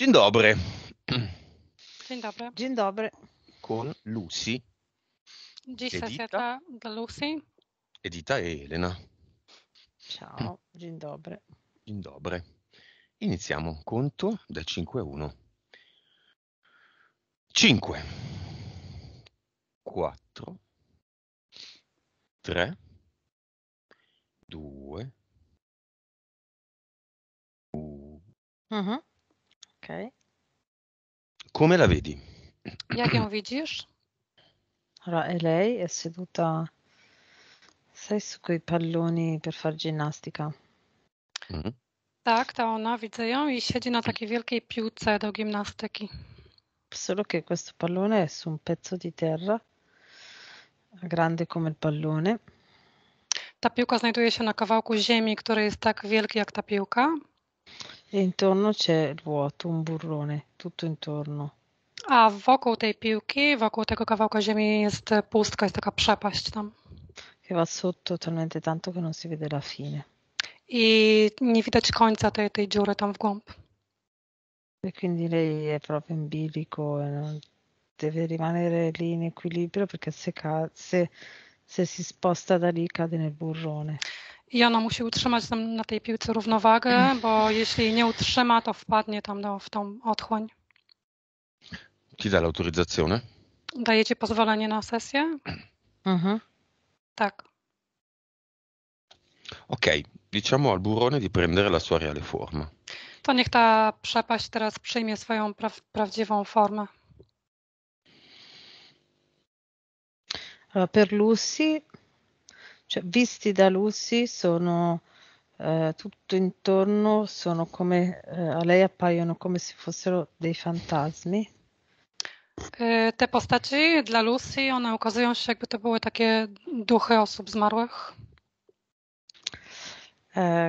Dzień dobry. Dzień dobry. Dzień dobry. Con Lucy. Dziś stasera da Lucy. Edita Elena. Ciao, mm. dzień dobry. Dzień dobry. Iniziamo conto da 5 a 1. 5, 4, 3, 2, 1. Ok. Come la vedi? Io che un Vigius? Allora, e lei è seduta, Sei su quei palloni per fare ginnastica. Tak, ta ona, widzę ją i siedzi na takiej wielkiej piłce do gimnastyki. Solo che questo pallone è su un pezzo di terra, grande come il pallone, Ta piłka znajduje się na kawałku ziemi, który jest tak wielki jak ta piłka. E intorno c'è il vuoto, un burrone, tutto intorno. A wokół tej piłki, wokół tego kawałka ziemi jest pustka, jest taka przepaść tam. Che va sotto talmente tanto che non si vede la fine. I nie widać końca tej, tej dziury tam w głąb. E quindi lei è proprio in bilico e non deve rimanere lì in equilibrio perché se, ca- se, se si sposta da lì cade nel burrone. I ona musi utrzymać tam na tej piłce równowagę, bo jeśli nie utrzyma, to wpadnie tam do no, w tą otchłań. Ci dà l'autorizzazione? Dajecie pozwolenie na sesję? Mhm. Tak. Ok, diciamo al burrone di prendere la sua reale forma. To niech ta przepaść teraz przyjmie swoją pra prawdziwą formę. per Lucy cioè, visti da Lucy sono eh, tutto intorno, sono come eh, a lei appaiono come se fossero dei fantasmi. Te postaci dla Lucy, one ukazują się, jakby to były takie duchy osób zmarłych.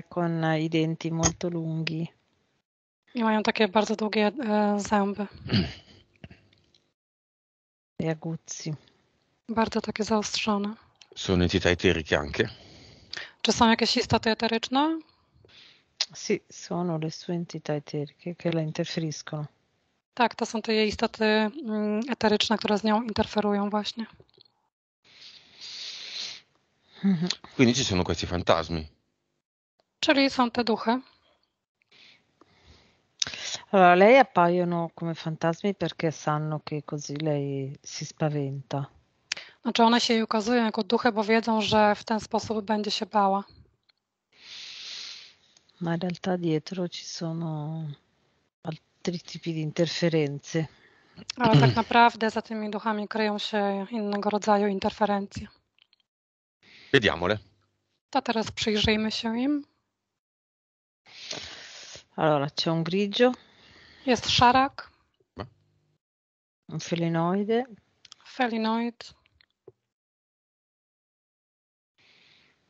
Con i denti molto lunghi. I mają takie bardzo długie zęby. I aguzzi. Bardzo takie zaostrzone. Są entità eteriche anche? Czy są jakieś istoty eteryczne? Sì, sono le sue entità eteriche che le interferiscono. Tak, to są te jej istoty mm, eteryczne, które z nią interferują właśnie. Mhm. Quindi ci sono questi fantasmi. Czyli są te duchy. Allora, lei appaiono come fantasmi perché sanno che così lei si spaventa. Znaczy one się jej ukazują jako duchy, bo wiedzą, że w ten sposób będzie się bała. Ma in realtà dietro ci sono altri tipi di interferenze. Ale tak naprawdę za tymi duchami kryją się innego rodzaju interferencje. Vediamole. To teraz przyjrzyjmy się im. Allora, c'è un grigio. Jest szarak. Un felinoide. Felinoid.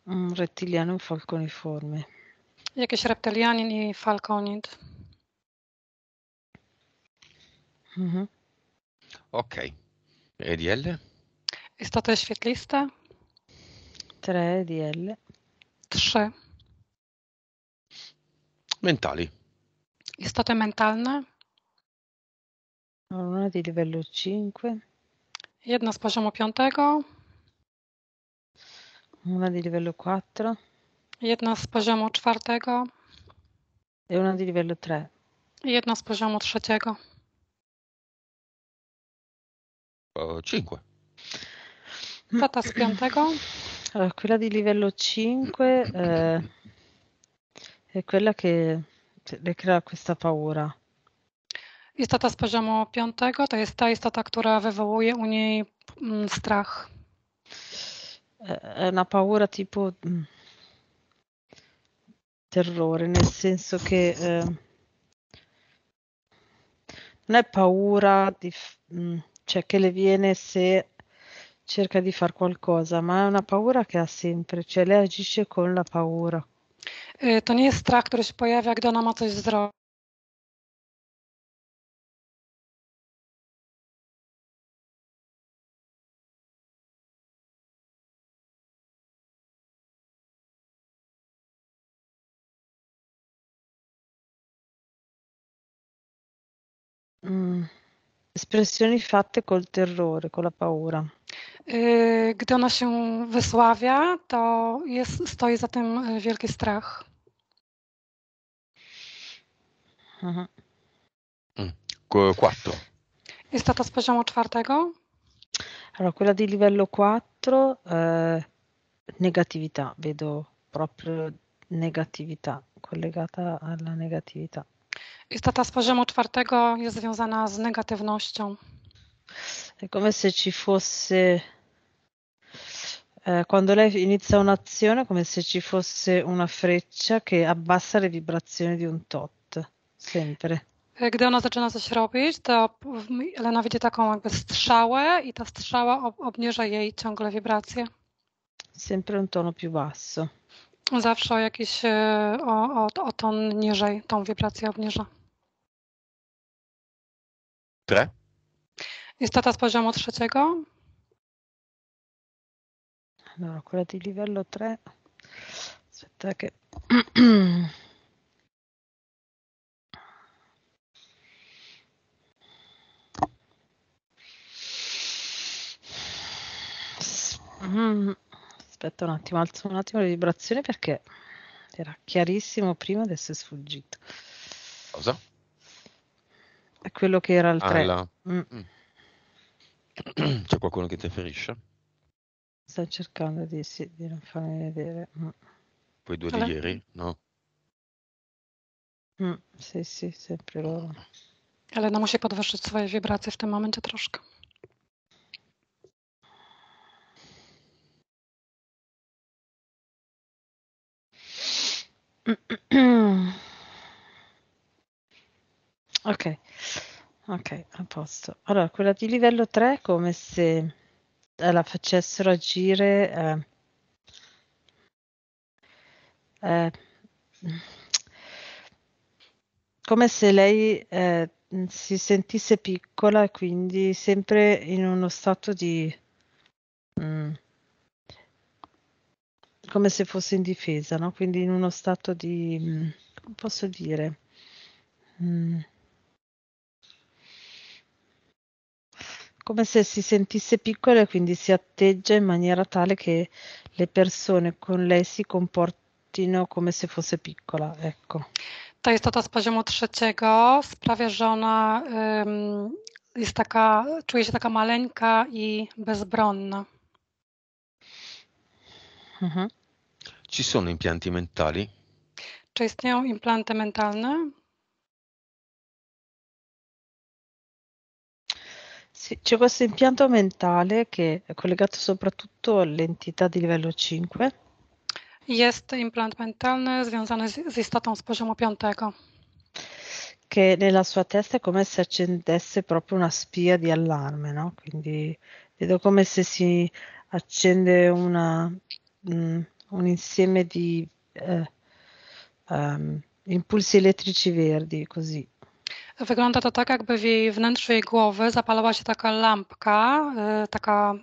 Un rettiliano falconiforme. Jakieś reptilianin i falconid. Mhm. Ok. EDL? Istoty świetliste? 3 EDL. 3. Mentali. Istoty mentalne? Una di livello 5. Jedna z poziomu piątego. Una di livello 4 Jedna z poziomu czwartego e una di livello 3. i jedna z poziomu trzeciego. 5. Tata z piątego. Allora, quella di livello 5 eh, è quella che cioè, le crea questa paura. Istota z poziomu piątego to jest ta istota, która wywołuje u niej mm, strach è una paura tipo mm, terrore, nel senso che eh, non è paura di, mm, cioè, che le viene se cerca di fare qualcosa, ma è una paura che ha sempre, cioè lei agisce con la paura. To nie jest strach, który się pojawia, gdy ona ma coś zrobić. Espressioni fatte col terrore, con la paura. Gdy ona się wysławia, to jest, stoi za tym wielki strach. Mhm. Mm. Quattro. È stata z poziomu czwartego? Allora, quella di livello 4, eh, negatività, vedo proprio negatività, collegata alla negatività. Istota z poziomu czwartego jest związana z negatywnością. È come se ci fosse, eh, quando lei inizia un'azione, come se ci fosse una freccia che abbassa le vibrazioni di un tot, sempre. E gdy ona zaczyna coś robić, to Elena widzi taką jakby strzałę i ta strzała obniża jej ciągle wibracje. Sempre un tono più basso zawsze o jakiś e, o, o, o ton niżej, tą wibrację obniża. Które? Istota z poziomu trzeciego. No, allora, quella di livello 3. Aspetta che... mm Aspetta un attimo, alzo un attimo le vibrazioni perché era chiarissimo prima, adesso è sfuggito. Cosa? È quello che era il 3. Ah, Alla... Mm. C'è qualcuno che ti ferisce? Sto cercando di, sì, di non farmi vedere. Mm. Quei due Alla. di ieri? No. Mm, sì, sì, sempre loro. Ale no musi podwyższyć swoje wibracje w tym momencie troszkę. ok, okay, a posto. Allora quella di livello 3 è come se, eh, la facessero agire, ehm ehm, come se lei, ehm, si sentisse piccola e quindi sempre in uno stato di mhmm come se fosse in difesa, no? quindi in uno stato di, come posso dire, mm. come se si sentisse piccola e quindi si atteggia in maniera tale che le persone con lei si comportino come se fosse piccola. Ecco. Ta istota z poziomu trzeciego sprawia, że ona ym, jest taka, czuje się taka maleńka i bezbronna. Mhm. Ci sono impianti mentali? Czy istnieją implanty mentalne? Sì, c'è questo impianto mentale che è collegato soprattutto all'entità di livello 5. Jest implant mentalny związany z, z istotą z poziomu piątego. Che nella sua testa è come se accendesse proprio una spia di allarme, no? Quindi vedo come se si accende una, mh, mm, un insieme di eh, um, impulsi elettrici verdi, così. Wygląda to tak, jakby w jej wnętrzu jej głowy zapalała się taka lampka, taka,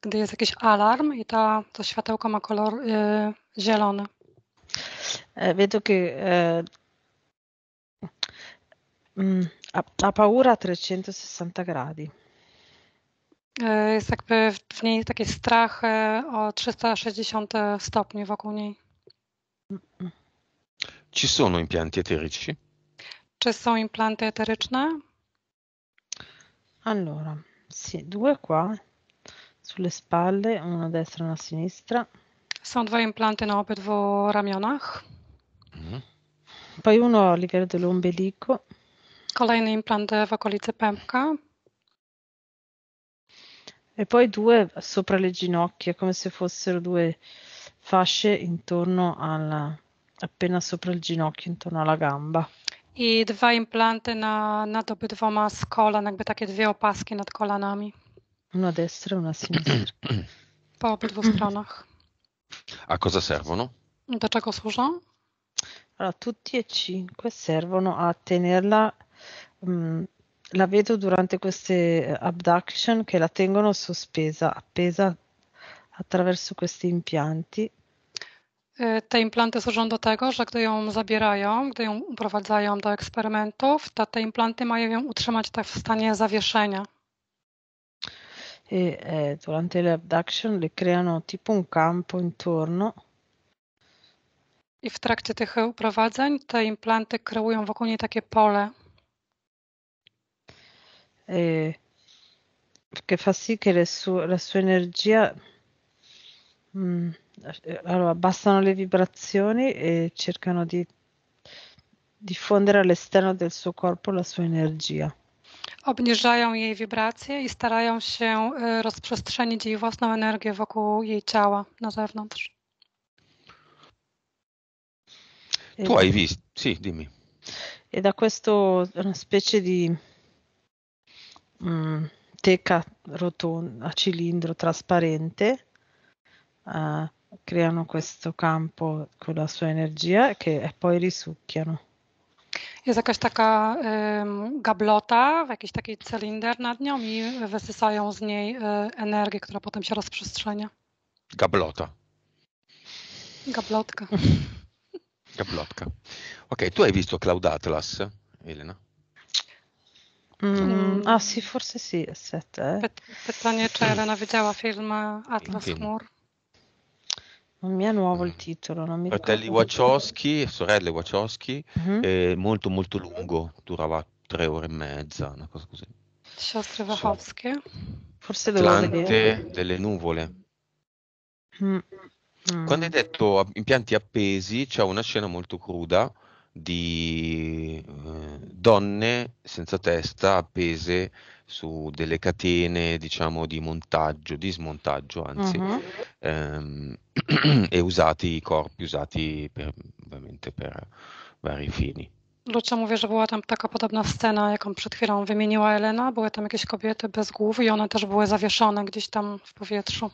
gdy jest jakiś alarm i ta, to światełko ma kolor y, zielony. Vedo che ha paura a 360 gradi. E, jest jakby w niej taki strach o 360 stopni wokół niej. Ci są implanty eteryczne? Czy są implanty eteryczne? Allora, sì, due qua, sulle spalle, uno a destra e uno a sinistra. Są dwa implanty na obydwu ramionach. Mhm. Poi uno a livello dell'ombelico. Kolejny implant w okolicy pępka. e poi due sopra le ginocchia, come se fossero due fasce intorno alla, appena sopra il ginocchio, intorno alla gamba. I due implanti na, nad obydwoma z kolan, jakby takie dwie opaski nad kolanami. Una destra e una sinistra. Po obydwu stronach. A cosa servono? Do czego służą? Allora, tutti e cinque servono a tenerla mh, mm, la vedo durante queste eh, abduction che la tengono sospesa, appesa attraverso questi impianti. E, te implanty służą do tego, że gdy ją zabierają, gdy ją uprowadzają do eksperymentów, to te implanty mają ją utrzymać tak w stanie zawieszenia. E, e, durante le abduction le creano tipo un campo intorno. I w trakcie tych uprowadzeń te implanty kreują wokół niej takie pole. eh, che fa sì che su- la sua energia... Mh, mm, eh, allora, abbassano le vibrazioni e cercano di diffondere all'esterno del suo corpo la sua energia. Obniżają jej wibracje i starają się rozprzestrzenić jej własną energię wokół jej ciała na zewnątrz. Tu hai visto? Sì, dimmi. E da questo una specie di mh, mm, teca rotonda, a cilindro trasparente, uh, creano questo campo con la sua energia che poi risucchiano. Jest jakaś taka um, gablota, jakiś taki cylinder nad nią i wysysają z niej y, energię, która potem się rozprzestrzenia. Gablota. Gablotka. Gablotka. Ok, tu hai visto Cloud Atlas, Elena? Mm, mm. a ah, sì, forse sì, è 7. Eh. Py- pytanie, czy Elena widziała film Atlas Chmur? Non mi è nuovo il mm. titolo, non mi Fratelli Wachowski, sorelle Wachowski, Mhm. eh, molto molto lungo, durava tre ore e mezza, una cosa così. Siostry Wachowskie? Forse devo vedere. Atlante delle nuvole. Mm, mm. Quando hai detto impianti appesi, c'è una scena molto cruda di eh, donne senza testa appese su delle catene, diciamo, di montaggio, di smontaggio, anzi, uh-huh. ehm, e usati i corpi, usati per, ovviamente per vari fini. Lucia mówi, że była tam taka podobna scena, jaką przed chwilą wymieniła Elena. Były tam jakieś kobiety bez głów i one też były zawieszone gdzieś tam w powietrzu.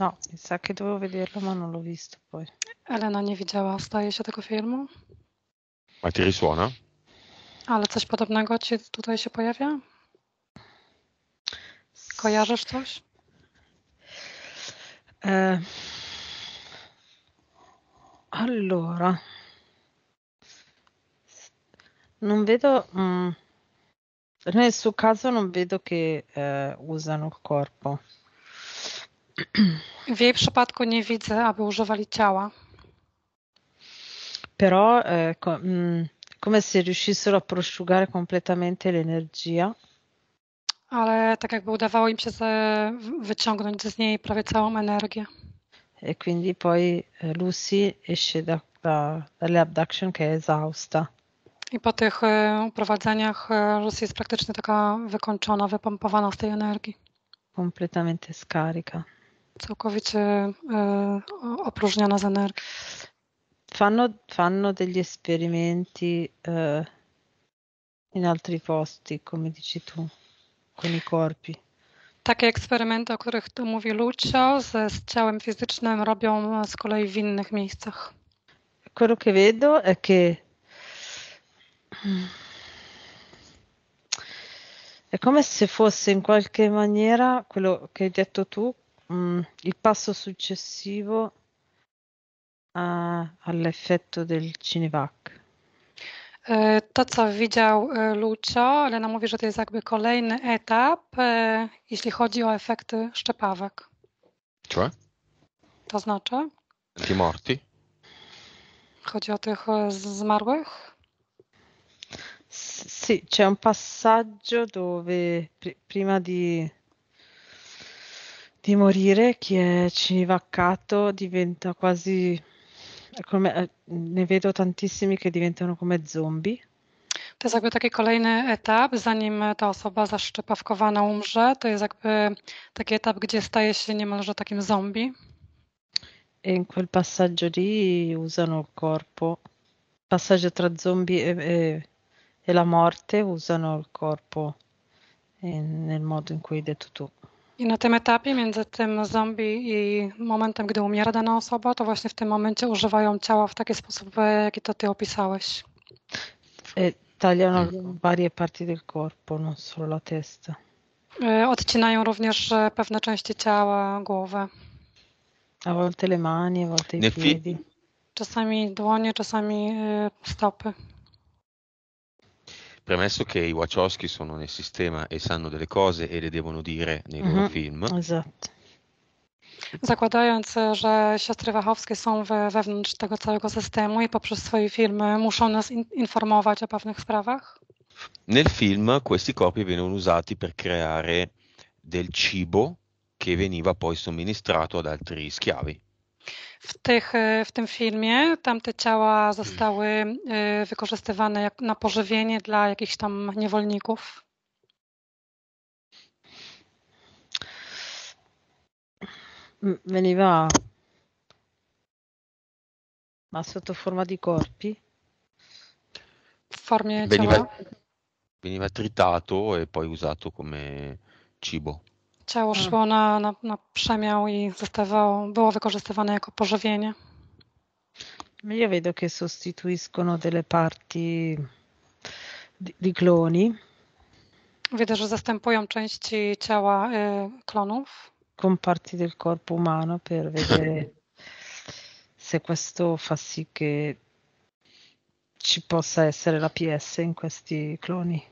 No, mi sa che dovevo vederlo, ma non l'ho visto poi. Elena nie widziała, staje się tego filmu? A ti risuona? Ale coś podobnego ci tutaj się pojawia? Kojarzysz coś? Eh, allora, non vedo, mm, nel suo caso non vedo che eh, usano il corpo. W jej przypadku nie widzę, aby używali ciała. però eh, co- mh, mm, come se riuscissero a prosciugare completamente l'energia. Ale tak jakby udawało im się ze- wyciągnąć z niej prawie całą energię. E quindi poi e, Lucy esce da, da, dalle abduction che è esausta. I po tych e, uprowadzeniach e, Lucy jest praktycznie taka wykończona, wypompowana z tej energii. Completamente scarica. Całkowicie y, opróżniona z energii. Fanno, fanno degli esperimenti eh, in altri posti, come dici tu, con i korpi. Takie eksperymenty, o których tu mówi Lucio, ze, z ciałem fizycznym robią z kolei w innych miejscach. Quello che vedo è che è come se fosse in qualche maniera quello che hai detto tu, mh, mm, il passo successivo a, all'effettu del cinevac. To, co widział Lucio, Lena mówi, że to jest jakby kolejny etap, jeśli eh, chodzi o efekty szczepawek. Cioè? To znaczy? Di morti. Chodzi o tych eh, zmarłych? Sì, c'è un passaggio dove pr- prima di, di morire chi è cinivaccato diventa quasi come, eh, ne vedo tantissimi che diventano come zombie. To jest jakby taki kolejny etap, zanim ta osoba zaszczepawkowana umrze, to jest jakby taki etap, gdzie staje się niemalże takim zombie. E in quel passaggio lì usano il corpo, passaggio tra zombie e, e, e la morte, usano il corpo nel modo in cui hai detto tu. I na tym etapie między tym zombie i momentem, gdy umiera dana osoba, to właśnie w tym momencie używają ciała w taki sposób, jaki to ty opisałeś. E, y, tagliano varie parti del corpo, non solo la testa. Y, odcinają również pewne części ciała, głowę. A volte le mani, a volte i piedi. Czasami dłonie, czasami y, stopy. Premesso che i Wachowski sono nel sistema e sanno delle cose e le devono dire nei mm-hmm. loro mhm. film. Esatto. Zakładając, że siostry Wachowskie są we, wewnątrz tego całego systemu i poprzez swoje filmy muszą nas in- informować o pewnych sprawach? Nel film questi corpi venivano usati per creare del cibo che veniva poi somministrato ad altri schiavi. W, tych, e, w tym filmie tamte ciała zostały e, wykorzystywane jak, na pożywienie dla jakichś tam niewolników. Veniva ma sotto forma di corpi? W formie veniva, Veniva tritato e poi usato come cibo. Ciało hmm. szło na, na, na przemiał i zostawało, było wykorzystywane jako pożywienie. Io vedo che sostituiscono delle parti di, di cloni. Vedo che sostituiscono części ciała y, klonów. Con parti del corpo umano per vedere se questo fa sì che ci possa essere la PS in questi cloni.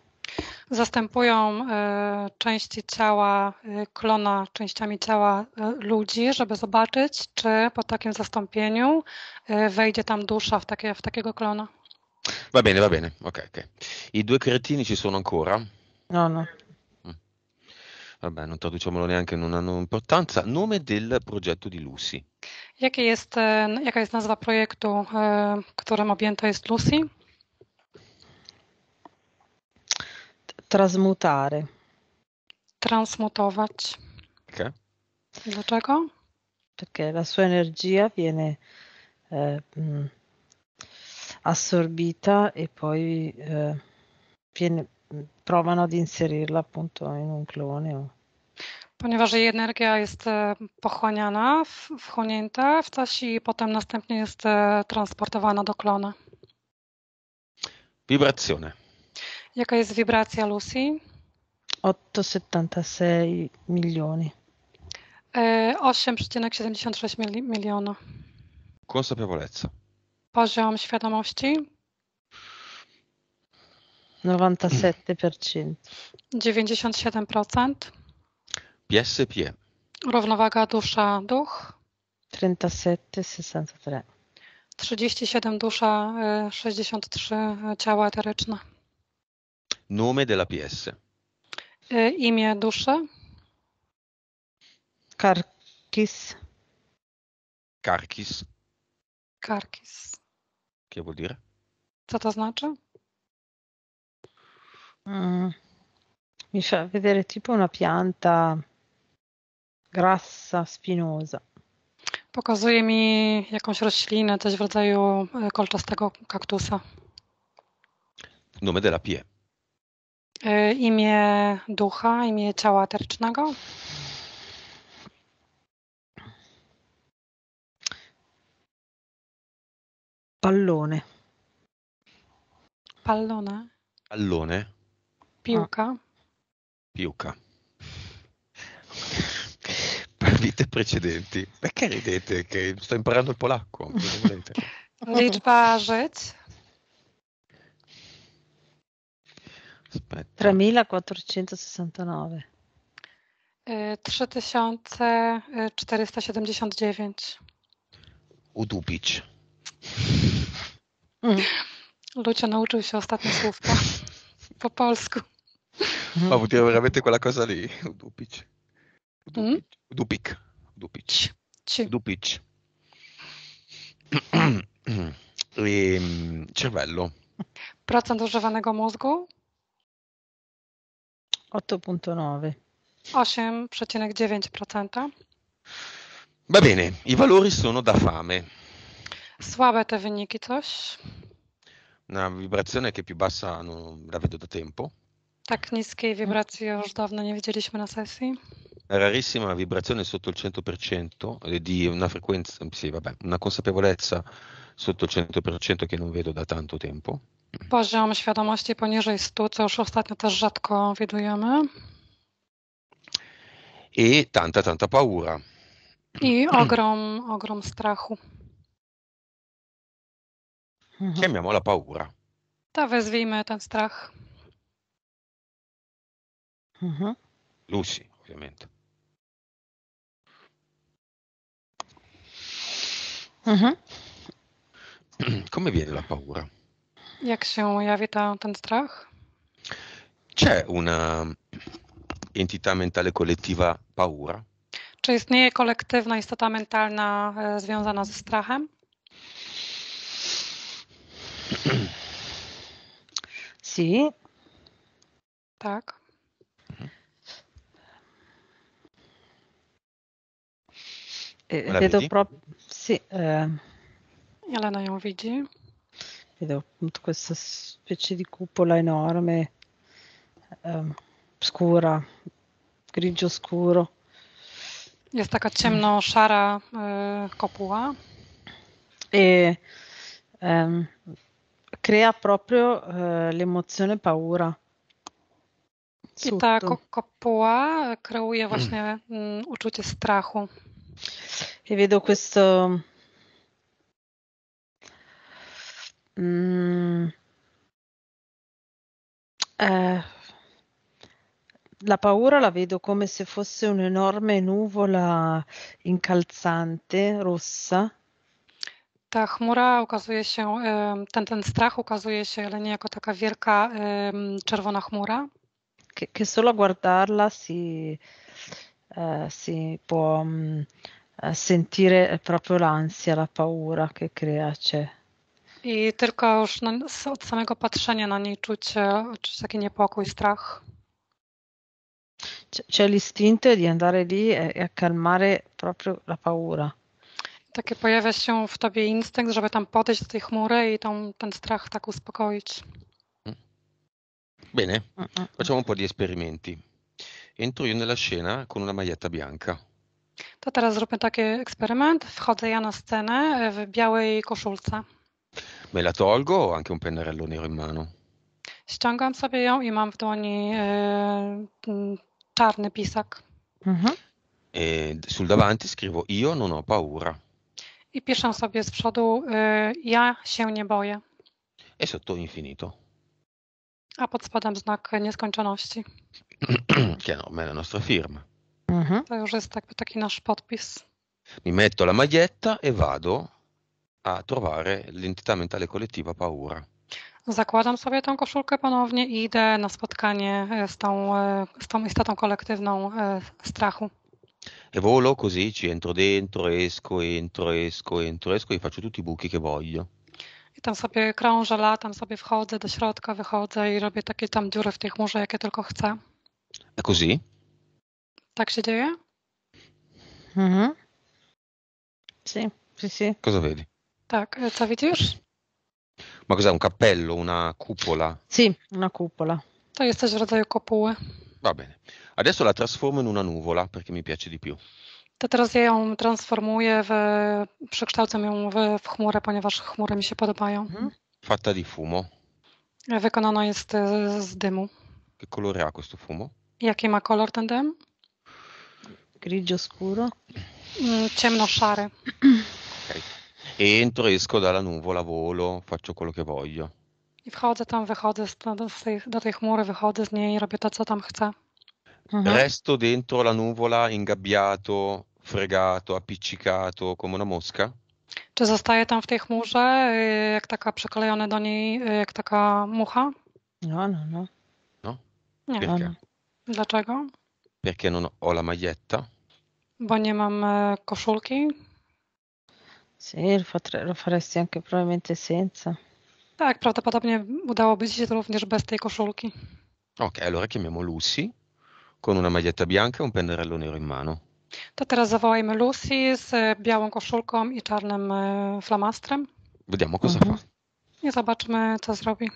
zastępują e, części ciała e, klona częściami ciała e, ludzi, żeby zobaczyć, czy po takim zastąpieniu wejdzie tam dusza w, takie, w takiego klona. Va bene, va bene, ok, ok. I due cretini ci sono ancora? No, no. Mm. Vabbè, non traduciamolo neanche, non hanno importanza. Nome del progetto di Lucy. Jaki jest, jaka jest nazwa projektu, którym objęta jest Lucy? Trasmutare. Transmutować. Okay. Dlaczego? Perché la sua energia viene eh, mm, assorbita e poi eh, viene, mm, provano ad inserirla appunto in un clone. Ponieważ jej energia jest pochłaniana, wchłonięta w coś i potem następnie jest transportowana do klona. Vibrazione. Jaka jest wibracja Lucy? 8,76 milioni. 8,76 e, miliona. Consapevolezza. Poziom świadomości? 97%. 97%. PSP. Równowaga dusza-duch? 37,63. 37 dusza, 63 e, e, ciała eteryczne. Nome della PS. E, imię duszy. Karkis. Karkis. Karkis. Che vuol dire? Co to znaczy? Mm. mi fa vedere tipo una pianta grassa, spinosa. Pokazuje mi jakąś roślinę, coś w rodzaju kolczastego kaktusa. Nome della PS imię ducha, imię ciała eterycznego? Pallone. Pallone. Pallone. Piłka. No. Piłka. Vite precedenti. Perché ridete? Che sto imparando il polacco. Liczba żyć. Aspetta. 3469. 3479. Udubić. Mm. Lucio nauczył się ostatnie słówka po polsku. Ma dire veramente quella cosa lì, udupić. Mm? Udupić. Udupić. Udupić. Mm, cervello. Procent używanego mózgu? 8.9. 8,9%. Va bene, i valori sono da fame. Słabe te wyniki coś? una vibrazione che più bassa non la vedo da tempo. Tak niskiej wibracji już dawno nie widzieliśmy na sesji. Rarissima vibrazione sotto il 100% eh, di una frequenza, sì, vabbè, una consapevolezza sotto il 100% che non vedo da tanto tempo. poziom świadomości poniżej 100, co już ostatnio też rzadko widujemy. I tanta, tanta paura. I ogrom, ogrom strachu. Mhm. Chiamiamola paura. To wezwijmy ten strach. Mhm. Lucy, ovviamente. Mhm. Come viene la paura? Jak się ujawi ta, ten strach? C'è una entità mentale collettiva paura. Czy istnieje kolektywna istota mentalna e, związana ze strachem? Si. Tak. E, vedo proprio. Sì. E. Elena ją widzi. vedo appunto questa specie di cupola enorme, um, scura, grigio scuro. Jest taka ciemno-szara y, eh, kopuła. E um, crea proprio uh, l'emozione paura. Sotto. I ta ko kopuła kreuje właśnie mm, uczucie strachu. E vedo questo Mhmm. Eh. La paura la vedo come se fosse un'enorme nuvola incalzante, rossa. Ta chmura ukazuje się, ten, ten strach ukazuje się, ale nie jako taka wielka, czerwona chmura. Che, che solo a guardarla si, eh, si può, mhmm, sentire proprio l'ansia, la paura che crea, c'è. Cioè. I tylko już na, od samego patrzenia na niej czuć czy taki niepokój, strach. C'è l'istinto di andare lì e, e calmare proprio la paura. Takie pojawia się w tobie instynkt, żeby tam podejść do tej chmury i tą, ten strach tak uspokoić. Mm. Bene, mm, mm, facciamo un po' di esperimenti. Entro io nella scena con una maglietta bianca. To teraz zróbmy taki eksperyment. Wchodzę ja na scenę w białej koszulce. Me la tolgo o anche un pennarello nero in mano? Ściągam sobie ją i mam w dłoni yy, czarny pisak. Mhm. E sul davanti scrivo io non ho paura. I piszę sobie z przodu yy, ja się nie boję. E sotto infinito. A pod spodem znak nieskończoności. che no, è la nostra firma. Mhm. To już jest jakby taki nasz podpis. Mi metto la maglietta e vado a trovare l'entità mentale collettiva paura. Zakładam sobie tę koszulkę ponownie i idę na spotkanie z tą, z tą istotą kolektywną strachu. E volo così, ci entro dentro, esco, entro, esco, entro, esco i faccio tutti i buchi che voglio. I tam sobie krążę, latam sobie, wchodzę do środka, wychodzę i robię takie tam dziury w tej chmurze, jakie tylko chcę. E così? Tak się dzieje? Mhm. Sì, sì, sì. Cosa vedi? Tak, e, co widzisz? Ma cos'è un cappello, una cupola? Sì, una cupola. To jest też w rodzaju kopuły. Va bene. Adesso la trasformo in una nuvola perché mi piace di più. To teraz ja ją transformuję, w, przekształcam ją w, w chmurę, ponieważ chmury mi się podobają. Mhm. Fatta di fumo. Wykonana jest e, z dymu. Che colore ha questo fumo? Jaki ma kolor ten dym? Grigio scuro. Mm, ciemno-szary. Okay entro, esco dalla nuvola, volo, faccio quello che voglio. I wchodzę tam, wychodzę z tej, do tej chmury, wychodzę z niej, robię to, co tam chcę. Mhm. Resto dentro la nuvola, ingabbiato, fregato, appiccicato come una mosca? Czy zostaję tam w tej chmurze, y, jak taka przyklejona do niej, y, jak taka mucha? No, no, no. No? Nie. Perché? No, no. Dlaczego? Perché non ho la maglietta? Bo nie mam e, koszulki, Sì, lo, fatre- lo faresti anche probabilmente senza. Tak, prawdopodobnie udałoby ci się to również bez tej koszulki. Ok, allora chiamiamo Lucy con una maglietta bianca e un pennarello nero in mano. To teraz zawołajmy Lucy z białą koszulką i czarnym flamastrem. Vediamo cosa Mhm. fa. I zobaczmy, co zrobi.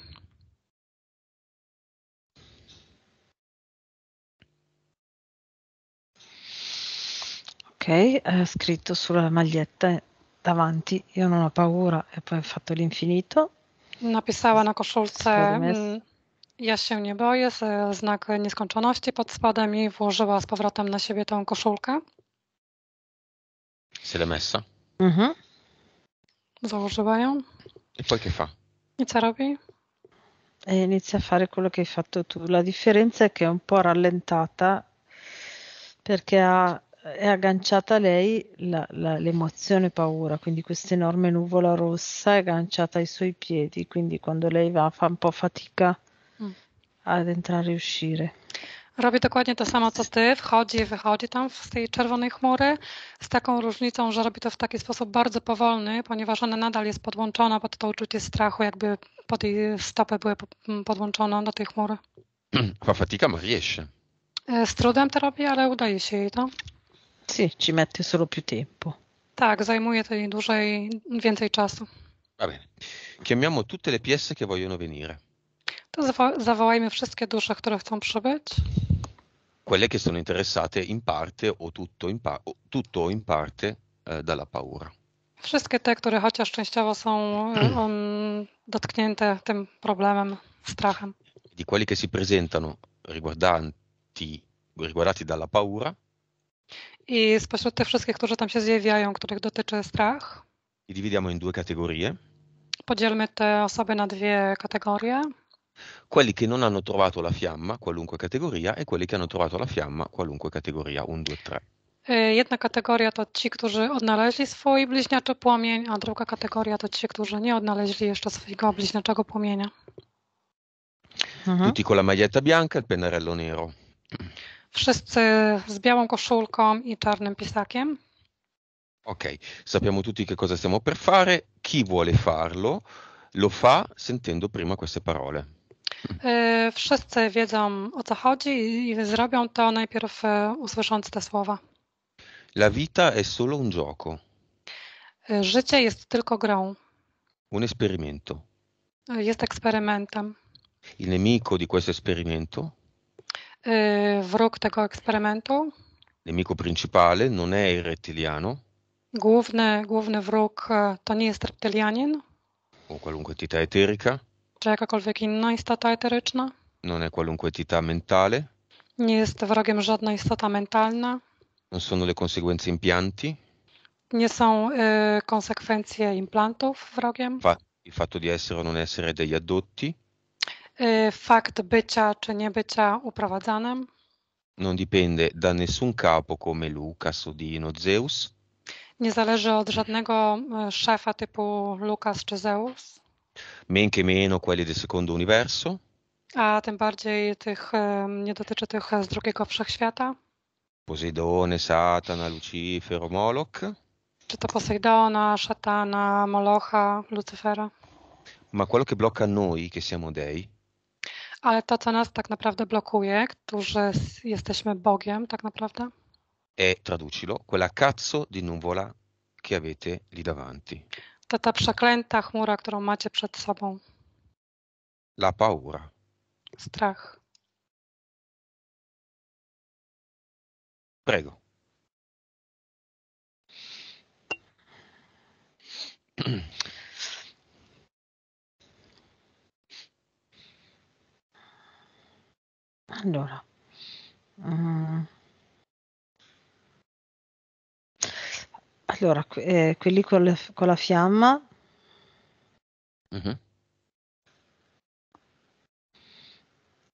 Ok, ha scritto sulla maglietta davanti, io non ho paura e poi ho fatto l'infinito. Napisała na koszulce mm, ja się nie boję, znak nieskończoności pod spodem i włożyła z powrotem na siebie tą koszulkę. Se l'è messa? Mhm. Założyła ją. E poi che fa? I co robi? E inizia a fare quello che hai fatto tu. La differenza è che è un po' rallentata perché ha è agganciata a lei la, la, l'emozione paura, quindi questa enorme nuvola rossa è agganciata ai suoi piedi, quindi quando lei va fa un po' fatica mm. ad entrare e uscire. Robi dokładnie to samo co ty, wchodzi i wychodzi tam z tej czerwonej chmury, z taką różnicą, że robi to w taki sposób bardzo powolny, ponieważ ona nadal jest podłączona pod to uczucie strachu, jakby pod jej stopy były mm, podłączone do tej chmury. Fa fatica ma riesce. Z trudem to robi, ale udaje się jej to. Sì, ci mette solo più tempo. Tak, zajmuje to dłużej, więcej czasu. Va bene. Chiamiamo tutte le PS che vogliono venire. To zawo- zawołajmy wszystkie dusze, które chcą przybyć. Quelle che sono interessate in parte o tutto, in pa- o, tutto in parte eh, dalla paura. Wszystkie te, które chociaż częściowo są e, mm. on, dotknięte tym problemem, strachem. Di quelli che si presentano riguardanti, riguardati dalla paura. I spośród tych wszystkich, którzy tam się zjawiają, których dotyczy strach, Li dividiamo in due categorie. podzielmy te osoby na dwie kategorie. Quelli che non hanno trovato la fiamma, qualunque categoria, e quelli che hanno trovato la fiamma, qualunque categoria, 1, 2, 3. Jedna kategoria to ci, którzy odnaleźli swój bliźniaczy płomień, a druga kategoria to ci, którzy nie odnaleźli jeszcze swojego bliźniaczego płomienia. Mhm. Tutti con la maglietta bianca e il pennarello nero. Wszyscy z białą koszulką i czarnym pisakiem. Ok, sappiamo tutti che cosa stiamo per fare, chi vuole farlo lo fa sentendo prima queste parole. Y, wszyscy wiedzą o co chodzi i, zrobią to najpierw e, usłysząc te słowa. La vita è solo un gioco, y, Życie jest tylko grą, un esperimento. Y, jest eksperymentem. Il nemico di questo esperimento w eh, tego eksperymentu. Nemico principale non è il rettiliano. Główny, główny wróg to nie jest reptylianin. O qualunque entità eterica. Czy jakakolwiek inna istota eteryczna. Non è qualunque entità mentale. Nie jest wrogiem żadna istota mentalna. Non sono le conseguenze impianti. Nie są y, konsekwencje implantów wrogiem. Fa il fatto di essere o non essere degli addotti fakt bycia czy bycia uprowadzanym? Non dipende da nessun capo come Luca, Sodino, Zeus. Nie zależy od żadnego szefa typu Lukas czy Zeus. Men che meno quelli del secondo universo. A tym bardziej tych, nie dotyczy tych z drugiego wszechświata. Poseidone, Satana, Lucifero, Moloch. Czy to Poseidona, Szatana, Molocha, Lucyfera? Ma quello che blocca noi, che siamo dei, Ale to, co nas tak naprawdę blokuje, którzy jesteśmy Bogiem, tak naprawdę? E traducilo, quella cazzo di nuvola che avete lì davanti. To ta przeklęta chmura, którą macie przed sobą. La paura. Strach. Prego. Allora, mhmm Allora, que eh, quelli con le con la fiamma Mh-mh.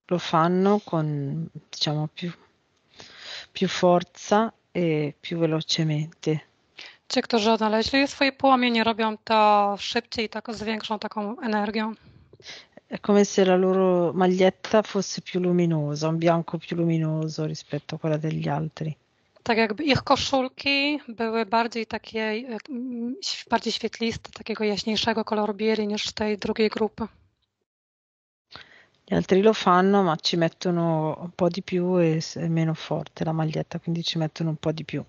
lo fanno con, diciamo, più più forza e più velocemente. Ci, którzy odnaleźli swoje płomienie, robią to szybciej, tak z większą taką energią. È come se la loro maglietta fosse più luminosa, un bianco più luminoso rispetto a quella degli altri. Tak jakby ich koszulki były bardziej takie, mm, bardziej świetliste, takiego jaśniejszego koloru bieli niż tej drugiej grupy. Gli altri lo fanno, ma ci mettono un po' di più e è meno forte la maglietta, quindi ci mettono un po' di più.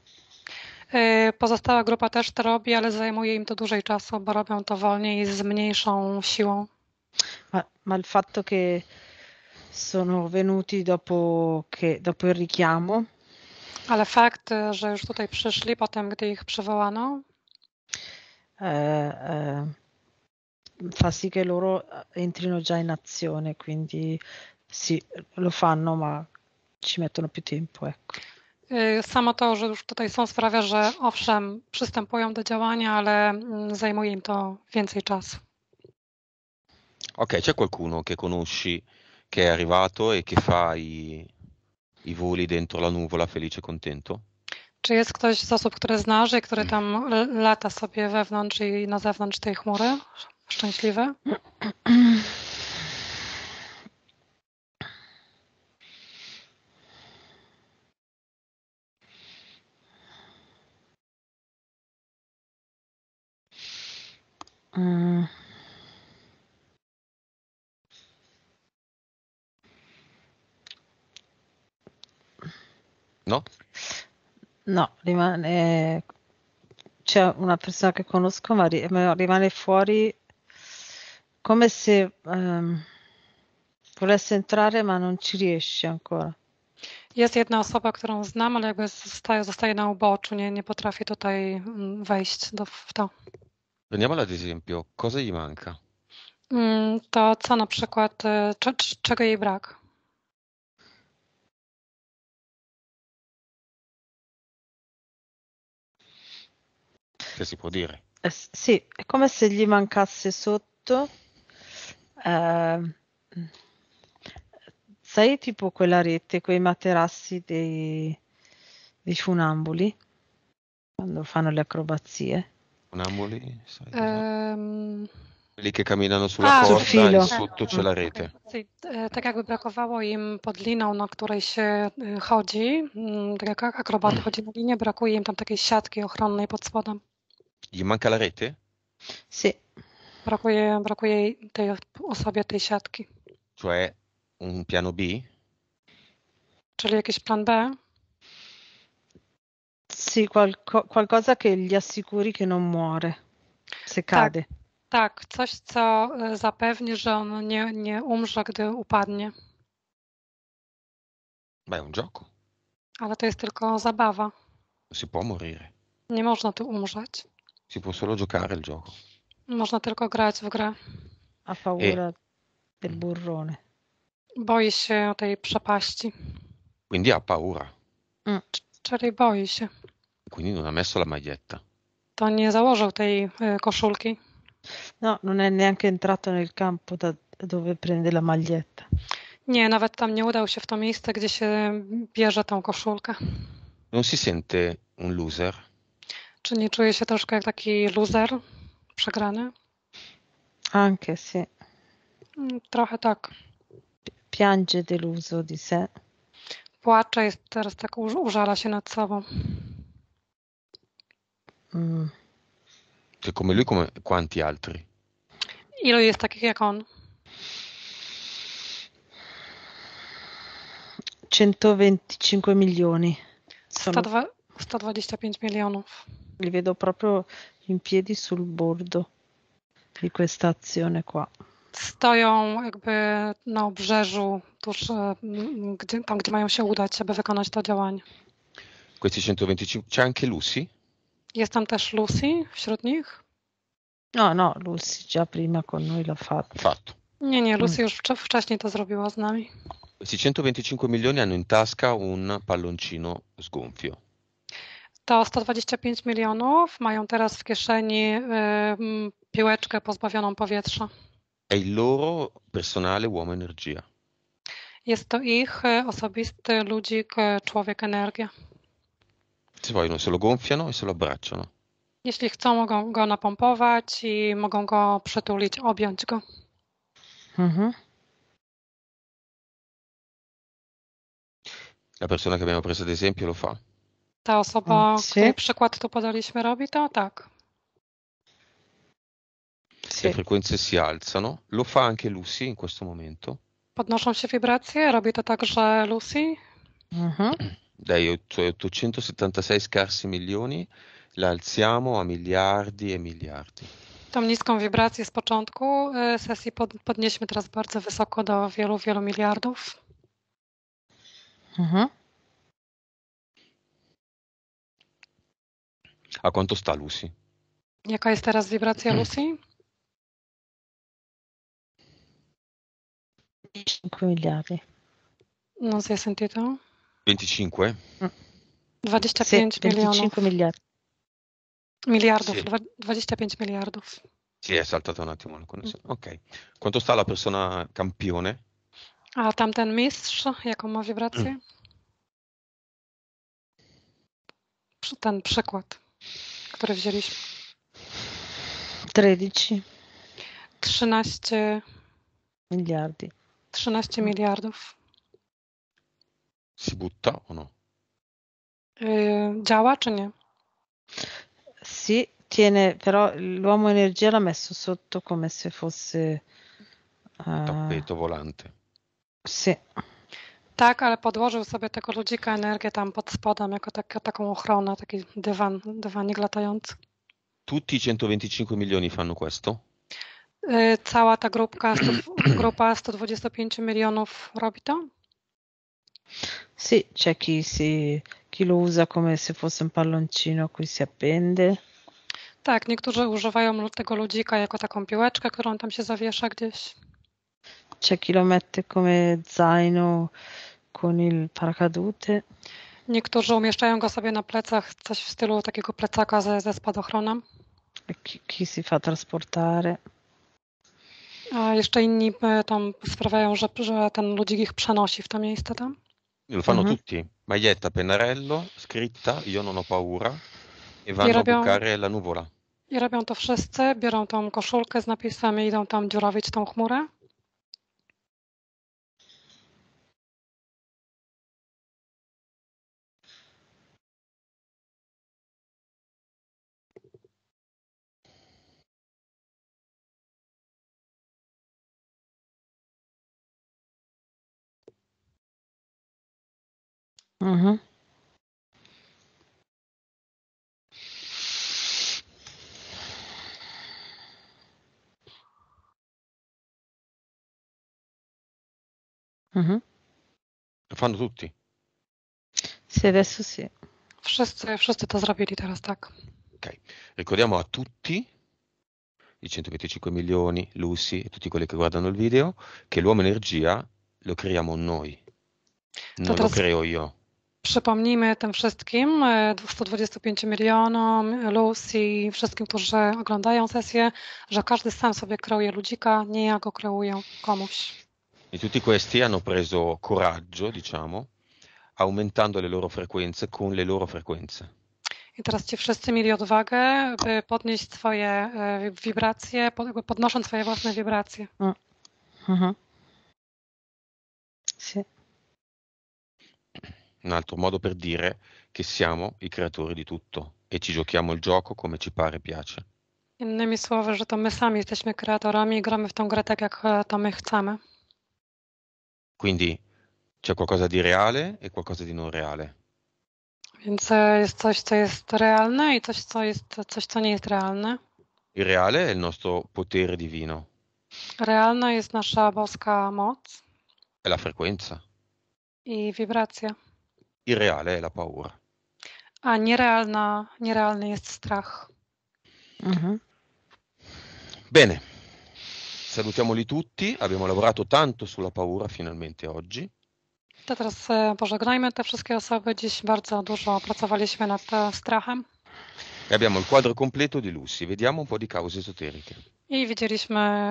Pozostała grupa też to robi, ale zajmuje im to dłużej czasu, bo robią to wolniej i z mniejszą siłą. Ma, ma il fatto che sono venuti dopo, che, dopo il richiamo. Ale fakt, że już tutaj przyszli potem, gdy ich przywołano, eh, eh, fa sì che loro eh, entrino già in azione, quindi sì, lo fanno, ma ci mettono più tempo. Ecco. Samo to, że już tutaj są, sprawia, że owszem, przystępują do działania, ale mm, zajmuje im to więcej czasu. Ok, c'è qualcuno che conosci che è arrivato e che fa i, i voli dentro la nuvola felice e contento? Czy jest ktoś z osób, które znasz i który mm. tam lata sobie wewnątrz i na zewnątrz tej chmury? Szczęśliwy? Mm. No. No, rimane... C'è una persona che conosco, ma rimane fuori come se um, volesse entrare, ma non ci riesce ancora. Jest jedna osoba, którą znam, ale jakby zostaje, zostaje na uboczu, nie, nie potrafi tutaj mm, wejść do, w to. Veniamo all'esempio, cosa gli manca? Mm, to co na przykład, e, czego jej brak? se si può dire. Eh, sì, è come se gli mancasse sotto, eh, sai, tipo quella rete, quei materassi dei, dei funambuli quando fanno le acrobazie. Funambuli? Sai, um... Quelli che camminano sulla A, ah, corda filo. i sotto c'è la ah, rete. Sì, Tak jakby brakowało im podliną, na której się chodzi, jak akrobat chodzi na linię, brakuje im tam takiej siatki ochronnej pod spodem. Gli manca la rete? Sì. Brakuje, brakuje tej osobie, tej siatki. Cioè un piano B? Czyli jakiś plan B? Sì, qualco, qualcosa che gli assicuri che non muore se cade. Tak, coś co zapewni, że on nie, nie umrze, gdy upadnie. Beh, è un gioco. Ale to jest tylko zabawa. Si può morire. Nie można tu umrzeć si può solo giocare il gioco. Można tylko grać w grę. A paura eh. del burrone. Boi się tej przepaści. Quindi ha paura. Mm. Czyli boi się. Quindi non ha messo la maglietta. To nie założył tej y, koszulki. No, non è neanche entrato nel campo da dove prende la maglietta. Nie, nawet tam nie udał się w to miejsce, gdzie się bierze tą koszulkę. Non si sente un loser? Czy nie czuje się troszkę jak taki loser, przegrany? Anche sì. Mm, trochę tak. Piange deluso di sé. Płacze jest teraz tak, użala się nad sobą. Mm. Che come lui, come quanti altri? Ilu jest takich jak on? 125 milioni. Sono... 125 milionów. li vedo proprio in piedi sul bordo di questa azione qua. Stoją jakby na obrzeżu, tuż, mm, gdzie, tam gdzie mają się udać, aby wykonać to działanie. Questi 125, c'è anche Lucy? Jest tam też Lucy wśród nich? No, no, Lucy già prima con noi l'ha fatto. Fatto. Nie, nie, Lucy mm. już wcześniej to zrobiła z nami. Questi 125 milioni hanno in tasca un palloncino sgonfio. To 125 milionów mają teraz w kieszeni y, piłeczkę pozbawioną powietrza. È loro personale uomo energia. Jest to ich y, osobisty ludzik, y, człowiek, energia. Se vogliono se lo gonfiano e se lo abbracciano. Jeśli chcą, mogą go napompować i mogą go przytulić, objąć go. Mhm. La persona che abbiamo preso ad esempio lo fa. Ta osoba, mm, której przykład tu podaliśmy, robi to? Tak. Sì. Le frequenze si alzano. Lo fa anche Lucy in questo momento. Podnoszą się wibracje? Robi to także Lucy? Mhm. Dai 876 scarsi milioni la alziamo a miliardi e miliardi. Tą niską wibrację z początku y, sesji pod, podnieśmy teraz bardzo wysoko do wielu, wielu miliardów. Mhm. A quanto sta Lucy? Jaka jest teraz wibracja Lucy? 25 miliardi. No, si è sentito? 25? 25 mm. sì, milionów. 25 miliardi. Miliardów, sì. 25 miliardów. Sì, è saltata un attimo la connessione. Ok. Quanto sta la persona campione? A ah, tamten mistrz, jaką ma wibrację? Mm. Ten przykład które wzięliśmy. 13. 13 miliardi. 13 miliardów. Si butta o no? Yy, działa czy nie? Sì, tiene, però l'uomo energia l'ha messo sotto come se fosse... Uh... Tappeto volante. Sì. Tak, ale podłożył sobie tego ludzika energię tam pod spodem, jako tak, taką ochronę, taki dywan, dywanik latający. Tutti 125 milioni fanno questo? Y, cała ta grupka, grupa 125 milionów robi to? Sì, c'è chi, si, chi lo usa come se fosse un palloncino a cui si appende. Tak, niektórzy używają tego ludzika jako taką piłeczkę, którą tam się zawiesza gdzieś traccia chilometri come zaino con il paracadute. Niektórzy umieszczają go sobie na plecach, coś w stylu takiego plecaka ze, ze spadochronem. Chi, chi si fa trasportare. A jeszcze inni e, tam sprawiają, że, że ten ludzik ich przenosi w to miejsce tam? Lo fanno mhm. tutti. Maglietta, pennarello, scritta, io non ho paura e vanno I robią, a bucare la nuvola. I robią to wszyscy, biorą tą koszulkę z napisami i idą tam dziurawić tą chmurę? Mh-mh. Mh-mh. To fanno tutti. Sì, adesso sì. Wszyscy, wszyscy to zrobili teraz, tak. Okay. Ricordiamo a tutti i 125 milioni, Lucy e tutti quelli che guardano il video, che l'uomo energia lo creiamo noi, To non lo teraz creo io. Przypomnijmy tym wszystkim, 225 e, milionom, Lucy, wszystkim, którzy oglądają sesję, że każdy sam sobie kreuje ludzika, nie ja go kreuję komuś. I tutti questi hanno preso coraggio, diciamo, aumentando le loro frequenze con le loro frequenze. I teraz ci wszyscy mieli odwagę, by podnieść swoje e, wibracje, podnosząc swoje własne wibracje. Mm. Mhm. Sí. un altro modo per dire che siamo i creatori di tutto e ci giochiamo il gioco come ci pare e piace. Innymi słowy, że to my sami jesteśmy kreatorami i gramy w tą grę tak, jak to my chcemy. Quindi c'è qualcosa di reale e qualcosa di non reale. Więc jest coś, co jest realne i coś, co jest, coś, co nie jest realne. Il reale è il nostro potere divino. Realna jest nasza boska moc. È la frequenza. I vibracja i reale è la paura. A nierealna, nierealny jest strach. Bene, salutiamoli tutti. Abbiamo lavorato tanto sulla paura finalmente oggi. To teraz pożegnajmy te wszystkie osoby. Dziś bardzo dużo pracowaliśmy nad strachem. E abbiamo il quadro completo di Lucy. Vediamo un po' di cause esoteriche. I widzieliśmy,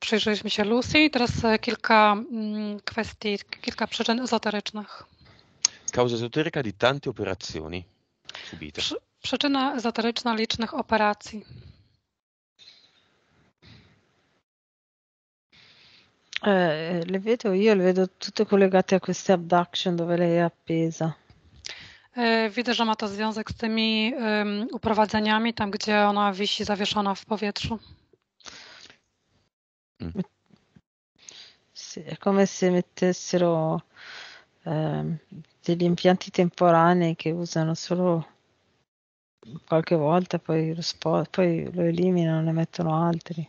przyjrzeliśmy się Lucy. Teraz kilka mm, kwestii, kilka przyczyn esoterycznych causa esoterica di tante operazioni subite. Przy, przyczyna ezoteryczna licznych operacji. Eh, eh, le vedo io, le vedo tutte collegate a queste abduction dove lei è appesa. widzę, że ma to związek z tymi um, uprowadzeniami, tam gdzie ona wisi zawieszona w powietrzu. Mm. Sì, è come se mettessero eh, degli impianti temporanei che usano solo qualche volta, poi lo, spo- poi lo eliminano, ne mettono altri.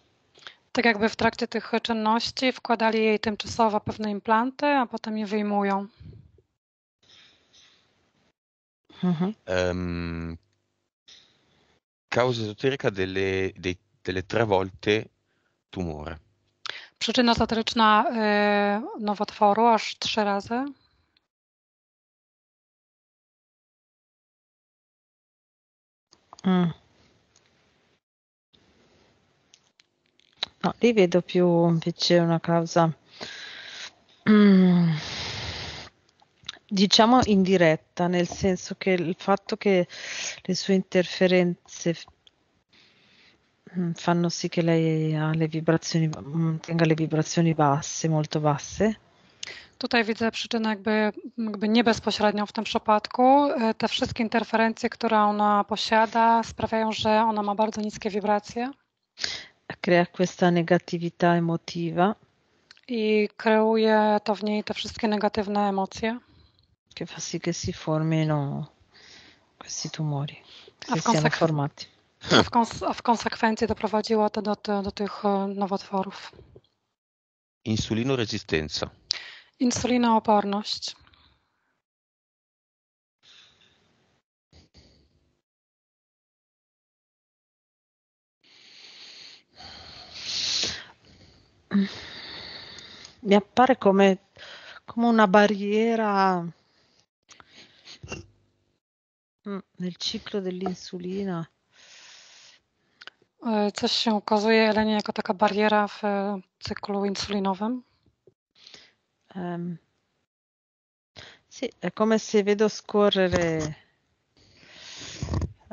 Tak jakby w trakcie tych czynności wkładali jej tymczasowo pewne implanty, a potem je wyjmują. Uh-huh. Um, causa esoterica delle, dei, delle tre volte tumore. Przyczyna esoteryczna y, nowotworu aż trzy razy. Mh. Mm. No, lì vedo più invece una causa, mhmm, diciamo indiretta, nel senso che il fatto che le sue interferenze mm, fanno sì che lei ha le vibrazioni, mm, tenga le vibrazioni basse, molto basse Tutaj widzę przyczynę jakby, jakby nie bezpośrednią w tym przypadku. E, te wszystkie interferencje, które ona posiada, sprawiają, że ona ma bardzo niskie wibracje. Crea questa negatività emotiva. I kreuje to w niej te wszystkie negatywne emocje. Che fa sì che si formino questi tumori, che siano A w, konsekwencji doprowadziło to do, do, do tych e, nowotworów. resistenza. Insulinooporność mi appare come, come, una barriera mm, nel ciclo dell'insulina. Coś się ukazuje Eleni, jako taka bariera w cyklu insulinowym. Um, sì, è come se vedo scorrere,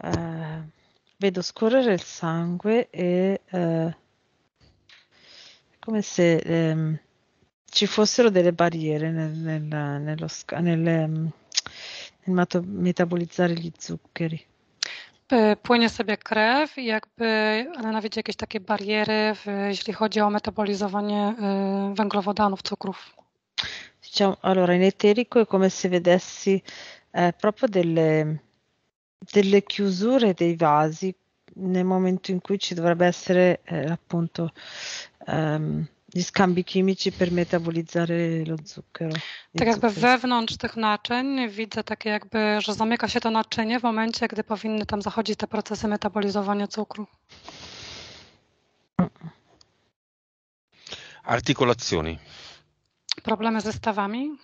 uh, vedo scorrere il sangue e uh, è come se um, ci fossero delle barriere nel, nel, nello, nel, ehm, nel mato- metabolizzare gli zuccheri. płynie sobie krew i jakby ona widzi jakieś takie bariery, w, jeśli chodzi o metabolizowanie węglowodanów, cukrów diciamo, allora in eterico è come se vedessi eh, proprio delle, delle, chiusure dei vasi nel momento in cui ci dovrebbe essere eh, appunto ehm, gli scambi chimici per metabolizzare lo zucchero. Tak jakby wewnątrz tych naczyń widzę takie jakby, że zamyka się to naczynie w momencie, gdy powinny tam zachodzić te procesy metabolizowania cukru. Articolazioni. Problemy ze stawami?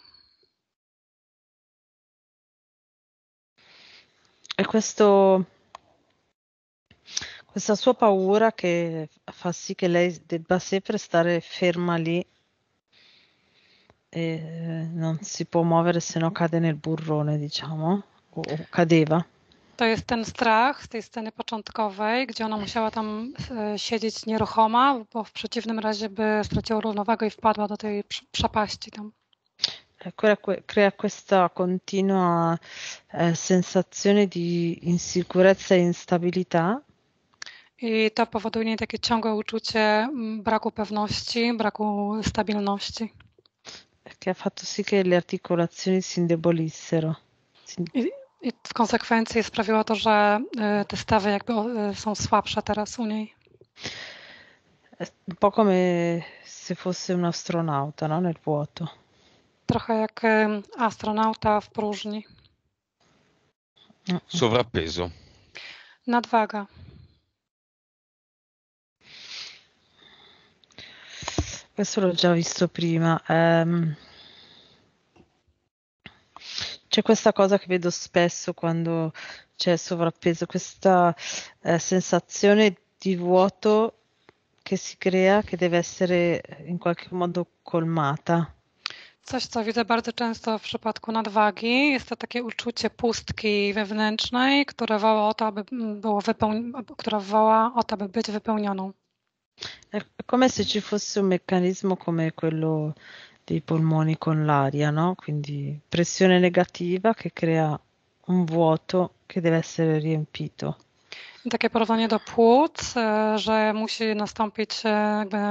E questo, questa sua paura che fa sì che lei debba sempre stare ferma lì e non si può muovere se no cade nel burrone, diciamo, o cadeva. To jest ten strach z tej sceny początkowej, gdzie ona musiała tam e, siedzieć nieruchoma, bo w przeciwnym razie by straciła równowagę i wpadła do tej przepaści tam. Crea questa continua eh, sensazione di insicurezza e instabilità. I to powoduje takie ciągłe uczucie mm, braku pewności, braku stabilności. Che ha fatto sì che le articolazioni si indebolissero. I w konsekwencji sprawiło to, że y, te stawy jakby y, są słabsze teraz u niej. Un po' come se astronauta no? nel vuoto. Trochę jak y, astronauta w próżni. Sovrappeso. Nadwaga. Questo l'ho già visto prima. Um, C'è questa cosa che vedo spesso quando c'è sovrappeso, questa eh, sensazione di vuoto che si crea, che deve essere in qualche modo colmata. Coś, co widzę bardzo często w przypadku nadwagi, jest to takie uczucie pustki wewnętrznej, które woła o to, aby, było wypeł... która woła o to, aby być wypełnioną. È come se ci fosse un meccanismo come quello dei polmoni con l'aria, no? Quindi pressione negativa che crea un vuoto che deve essere riempito. Takie porównanie do płuc, że musi nastąpić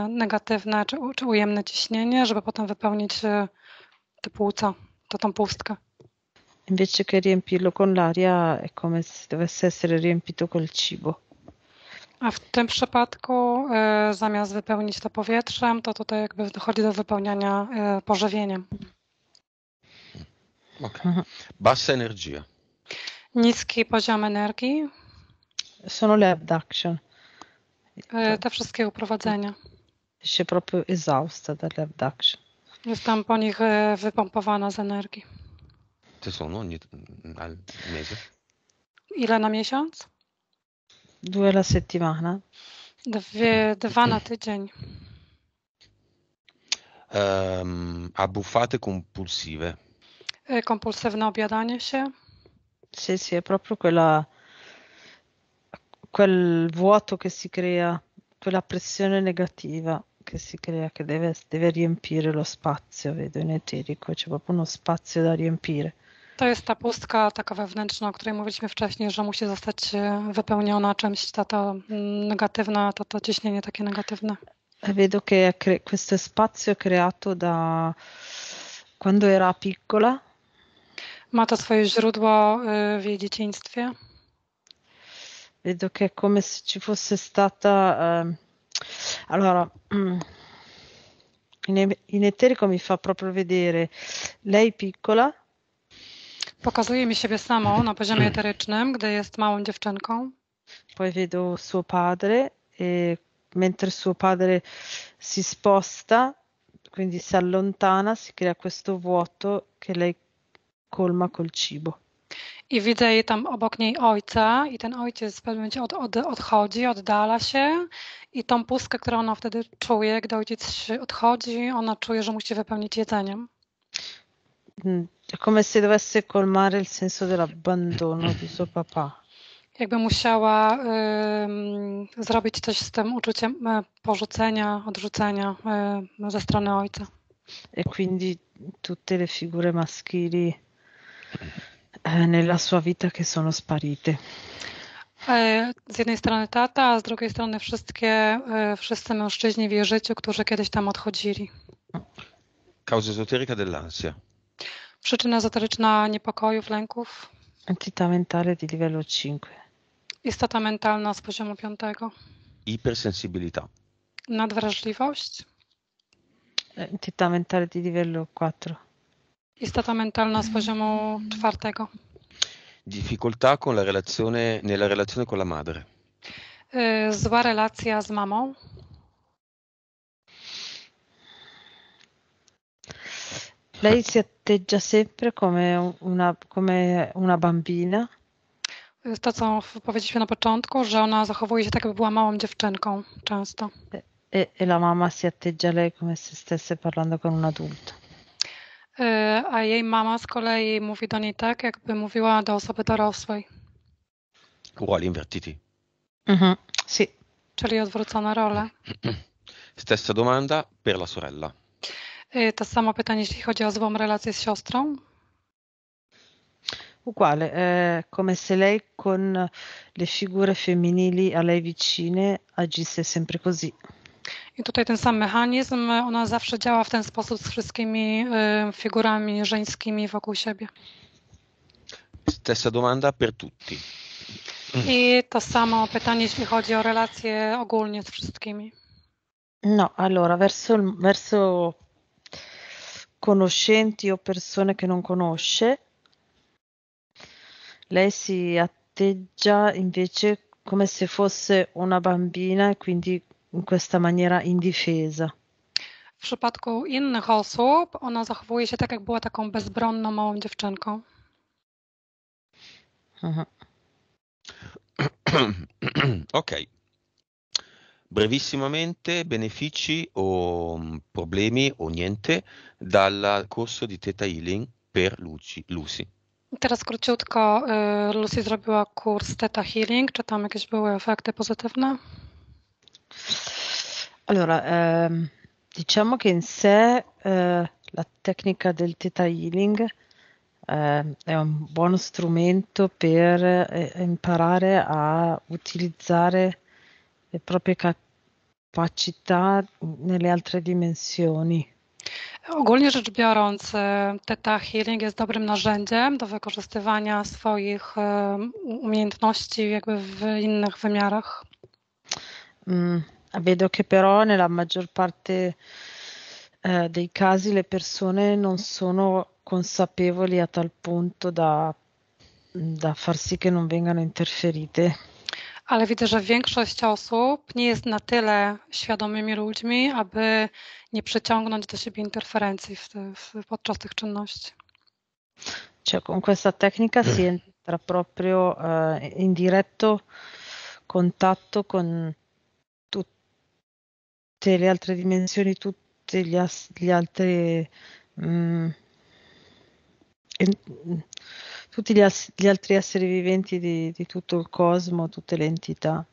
negatywne czy, czy ujemne ciśnienie, żeby potem wypełnić te płuca, to tą pustkę. Invece che riempirlo con l'aria è come se dovesse essere riempito col cibo. A w tym przypadku y, zamiast wypełnić to powietrzem, to tutaj jakby dochodzi do wypełniania y, pożywieniem. Okay. Mhm. Bassa energia. Niski poziom energii. Sono le abduction. E, te wszystkie uprowadzenia. Się proprio esausta dalle abduction. Jestem po nich wypompowana z energii. Ty są, no, nie, na miesiąc? Ile na miesiąc? Due alla settimana? Dwie, dwa na tydzień. Um, abbuffate buffate compulsive? E, eh, kompulsywne obiadanie się? Sì, sì, è proprio quella, quel vuoto che si crea, quella pressione negativa che si crea, che deve, deve riempire lo spazio, vedo in eterico, c'è proprio uno spazio da riempire. To jest ta pustka taka wewnętrzna, o której mówiliśmy wcześniej, że musi zostać e, wypełniona czymś, ta, ta mm, negatywna, to, to ciśnienie takie negatywne. Vedo e, che questo spazio creato da quando era piccola. Ma to swoje źródło e, w jej dzieciństwie. Vedo che è come se ci fosse stata. Ehm, allora, in eterico mi fa proprio vedere lei piccola. Pokazuje mi siebie samą na poziomie eterycznym, gdy jest małą dziewczynką. Poi vedo suo padre e mentre suo padre si sposta, quindi si allontana, si crea questo vuoto che lei colma col cibo. I widzę jej tam obok niej ojca, i ten ojciec w pewnym momencie od, od, odchodzi, oddala się, i tą pustkę, którą ona wtedy czuje, gdy ojciec odchodzi, ona czuje, że musi wypełnić jedzeniem. Mm, è come se dovesse colmare il senso dell'abbandono di suo papà. Jakby musiała y, zrobić coś z tym uczuciem e, porzucenia, odrzucenia y, ze strony ojca. E quindi tutte le figure maschili eh, nella sua vita che sono sparite. E, z jednej strony tata, a z drugiej strony wszystkie, wszyscy mężczyźni w jej życiu, którzy kiedyś tam odchodzili. Causa esoterica dell'ansia przyczyna ezoteryczna niepokojów, lęków? Entità mentale di livello 5. Istota mentalna z poziomu 5. Ipersensibilità. Nadwrażliwość? Entità mentale di livello 4. Istota mentalna z poziomu 4. Difficoltà con la relazione, nella relazione con la madre. Y, zła relacja z mamą. Lei si atteggia sempre come una, come una bambina? To, co powiedzieliśmy na początku, że ona zachowuje się tak, jakby była małą dziewczynką często. E, e la mamma si atteggia lei come se stesse parlando con un adulto. E, a jej mama z kolei mówi do niej tak, jakby mówiła do osoby dorosłej. Ruoli invertiti. Mhm, sì. Czyli odwrócone role. Stessa domanda per la sorella. To samo pytanie, jeśli chodzi o złą relację z siostrą. Uguale, eh, come se lei con le figure femminili a lei vicine agisse sempre così. I tutaj ten sam mechanizm, ona zawsze działa w ten sposób z wszystkimi y, figurami żeńskimi wokół siebie. Stessa domanda per tutti. I to samo pytanie, jeśli chodzi o relacje ogólnie z wszystkimi. No, allora, verso, verso conoscenti o persone che non conosce. Lei si atteggia invece come se fosse una bambina e quindi in questa maniera indifesa. W przypadku innych osób ona zachowuje się tak, jak była taką bezbronną małą dziewczynką. Mhm. Aha. Okej. Okay. Brevissimamente, benefici o mm, problemi o niente dal corso di Theta Healing per Lucy. Lucy. Teraz króciutko. Lucy zrobiła kurs Theta Healing. Czy tam jakieś były efekty pozytywne? Allora, ehm, diciamo che in sé eh, la tecnica del Theta Healing eh, è un buono strumento per eh, imparare a utilizzare le proprie capacità nelle altre dimensioni. Ogólnie rzecz biorąc, Teta Healing jest dobrym narzędziem do wykorzystywania swoich umiejętności jakby w innych wymiarach. Mm, vedo che però nella maggior parte eh, dei casi le persone non sono consapevoli a tal punto da, da far sì che non vengano interferite. ale widzę, że większość osób nie jest na tyle świadomymi ludźmi, aby nie przyciągnąć do siebie interferencji w, w, podczas tych czynności. Cioè, con questa tecnica si entra proprio uh, in diretto contatto con tutte le altre dimensioni, tutti gli, gli altri. Um, tutti gli, as- gli altri esseri viventi di, di tutto il cosmo, tutte le entità.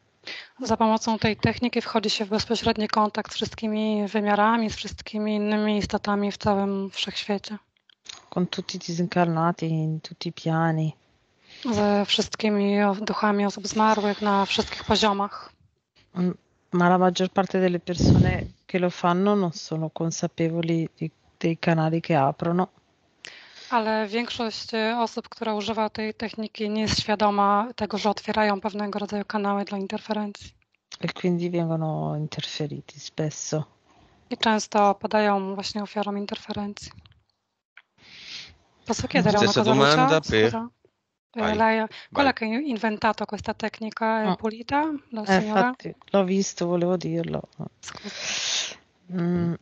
Za pomocą tej techniki wchodzi się w bezpośredni kontakt z wszystkimi wymiarami, z wszystkimi innymi istotami w całym wszechświecie. Con tutti disincarnati in tutti i piani. Ze wszystkimi duchami osób zmarłych na wszystkich poziomach. Mm, ma la maggior parte delle persone che lo fanno non sono consapevoli di, dei canali che aprono ale większość y, osób, która używa tej techniki, nie jest świadoma tego, że otwierają pewnego rodzaju kanały dla interferencji. E quindi vengono interferiti spesso. I często padają właśnie ofiarą interferencji. Posso chiedere una cosa domanda per... Vai, lei, vai. quella che ha inventato questa tecnica è no. pulita? La eh, signora? infatti, l'ho visto, volevo dirlo. Scusa. Mm.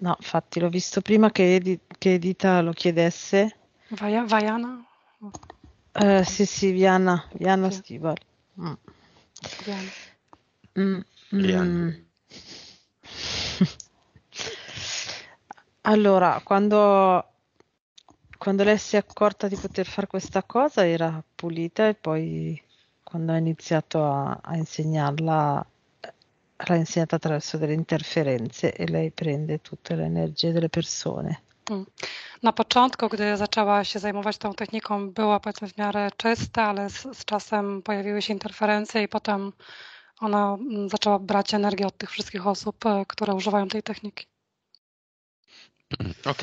No, infatti l'ho visto prima che, Edi- che Edita lo chiedesse. Vai- Vaiana? Eh, sì, sì, Viana, Viana sì. Stival. Mm. mm, mm. allora, quando, quando lei si è accorta di poter fare questa cosa era pulita e poi quando ha iniziato a, a insegnarla l'ha insegnata attraverso delle interferenze e lei prende tutte le energie delle persone. Mm. Na początku, gdy zaczęła się zajmować tą techniką, była powiedzmy w miarę czysta, ale z, z, czasem pojawiły się interferencje i potem ona mm, zaczęła brać energię od tych wszystkich osób, które używają tej techniki. Ok.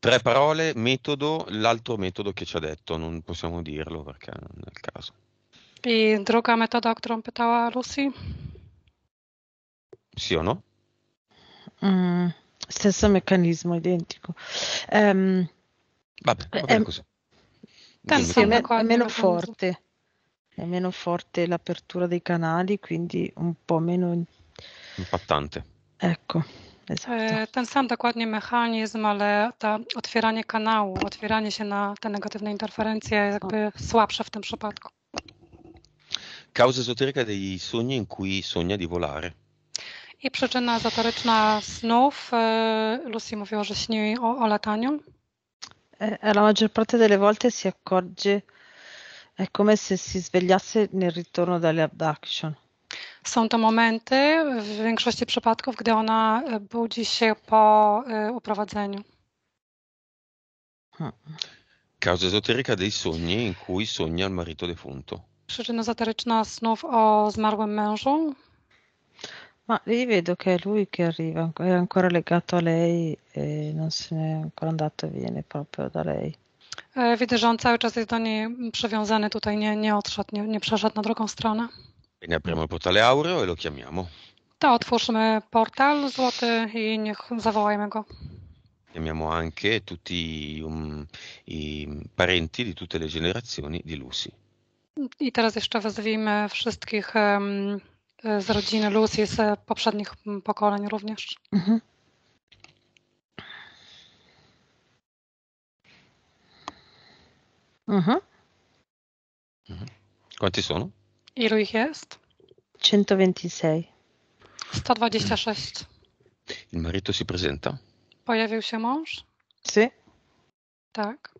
Tre parole, metodo, l'altro metodo che ci ha detto, non possiamo dirlo perché nel caso. I druga metoda, o którą pytała Lucy? Sì o no? Mm, stesso meccanismo, identico. Um, Vabbè, va bene è, ehm, così. Tanto sì, è, me- è meno forte, è meno forte l'apertura dei canali, quindi un po' meno... Impattante. Ecco. Exacto. Eh, ten sam dokładnie mechanizm, ale to otwieranie kanału, otwieranie się na te negatywne interferencje jakby słabsze w tym przypadku. Causa esoterica dei sogni in cui sogna di volare. I przyczyna zatoryczna snów. Y, Lucy mówiła, że śni o, o lataniu. E, e, la maggior parte delle volte si accorge è come se si svegliasse nel ritorno dalle abduction. Są to momenty w większości przypadków, gdy ona e, budzi się po y, uprowadzeniu. Hmm. Causa esoterica dei sogni in cui sogna il marito defunto. Przyczyna zatoryczna snów o zmarłym mężu. Ma lì vedo che è lui che arriva, è ancora legato a lei e non se n'è ancora andato e viene proprio da lei. E, Widzę, że on cały czas jest do niej przywiązany tutaj, nie, nie odszedł, nie, nie przeszedł na drugą stronę. Quindi apriamo il portale aureo e lo chiamiamo. To otwórzmy portal złoty i niech zawołajmy go. Chiamiamo anche tutti um, i parenti di tutte le generazioni di Lucy. I teraz jeszcze wezwijmy wszystkich em, E, z rodziny Lucy, z e, poprzednich pokoleń również. Mhm. Mhm. Quanti sono? Ilu ich jest? 126. 126. Il marito si presenta? Pojawił się mąż? Sì. Tak.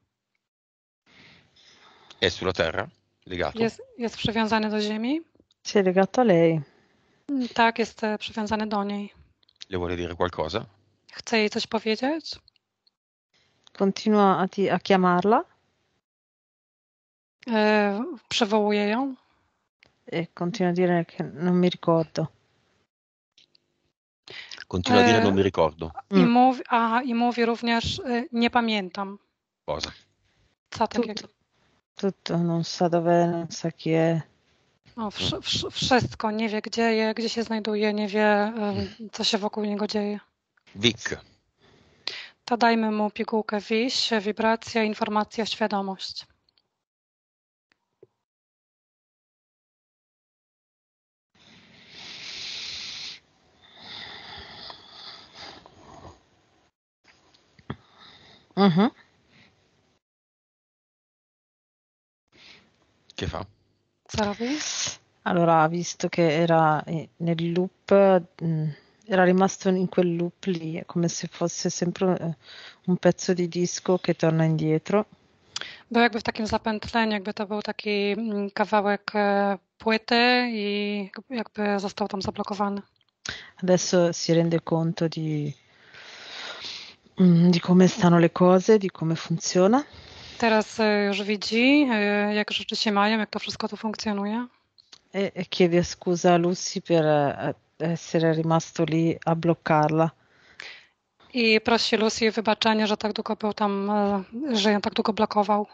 È sulla terra? Legato? Jest, jest przywiązany do ziemi? Si è legato a lei. Mm, tak, jest przywiązany do niej. Le vuole dire qualcosa? Chce jej coś powiedzieć? Continua a, ti- a chiamarla E, przywołuje ją. e continua a dire che non mi ricordo. Continua a dire non mi ricordo I, mm. mówi, aha, I mówi również y, nie pamiętam. cosa. Co takiego? Tutto, non sa dove, non sa chi è. No, wsz- wsz- wszystko, nie wie gdzie je, gdzie się znajduje, nie wie co się wokół niego dzieje. WIK. To dajmy mu pigułkę WIŚ, wibracja, informacja, świadomość. Mhm. Kiefa. Co robisz? Allora, visto che era eh, nel loop, mm, era rimasto in quel loop lì, è come se fosse sempre eh, un pezzo di disco che torna indietro. Był jakby w takim zapętleniu, jakby to był taki mm, kawałek e, płyty i jakby został tam zablokowany. Adesso si rende conto di, mm, di come stanno le cose, di come funziona. Teraz e, już widzi, e, jak rzeczy się mają, jak to wszystko tu funkcjonuje. E, e chiede scusa a Lucy per eh, essere rimasto lì a bloccarla. I prosi Lucy o wybaczenie, że tak długo był tam, e, że ją tak długo blokował.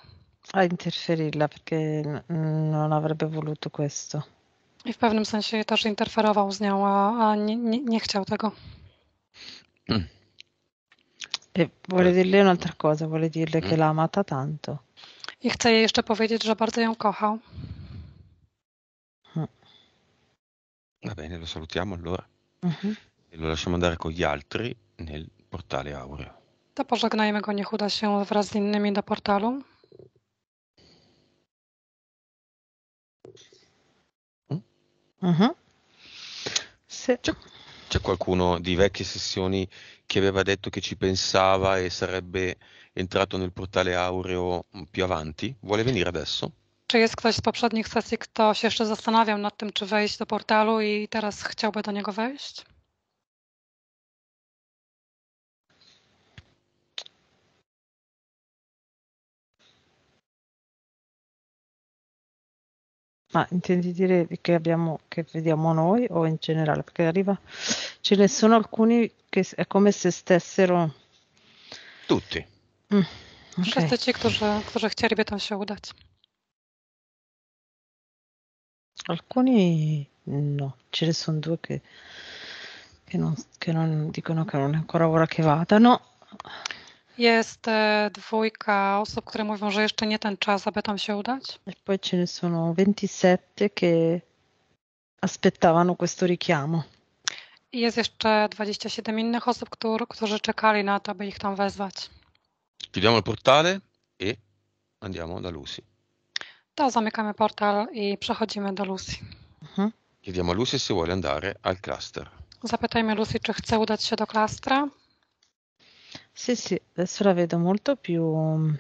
A interferirla perché non avrebbe voluto questo. I w pewnym sensie też interferował z nią, a, a nie, nie, nie, chciał tego. Mm. E vuole dirle un'altra cosa, vuole dirle mm. che l'ha amata tanto. I chce jej jeszcze powiedzieć, że bardzo ją kochał. Va bene, lo salutiamo allora Mhm. e lo lasciamo andare con gli altri nel portale Aureo. To pożegnajmy go, niech uda się wraz z innymi do portalu. Mhm. Sì. Ciao. C'è qualcuno di vecchie sessioni che aveva detto che ci pensava e sarebbe entrato nel portale Aureo più avanti? Vuole venire adesso? czy jest ktoś z poprzednich sesji, kto się jeszcze zastanawiał nad tym, czy wejść do portalu i teraz chciałby do niego wejść? Ma intendi dire che, abbiamo, che vediamo noi o in generale? Perché arriva, ce ne sono alcuni che è come se stessero. Tutti. Mm, okay. Wszyscy ci, którzy, którzy chcieliby tam się udać. Alcuni no, ce ne sono due che, che, non, che non dicono che non è ancora ora che vadano. Jest e, dwójka osób, które mówią, że jeszcze nie ten czas, aby tam się udać. E poi ce ne sono 27 che aspettavano questo richiamo. I jest jeszcze 27 innych osób, którzy, którzy czekali na to, by ich tam wezwać. Chiudiamo il portale e andiamo da Lucy. To zamykamy portal i przechodzimy do Lucy. Mhm. Chiediamo a Lucy se vuole andare al cluster. Zapytajmy Lucy, czy chce udać się do klastra. Sì, sì, adesso la vedo molto più...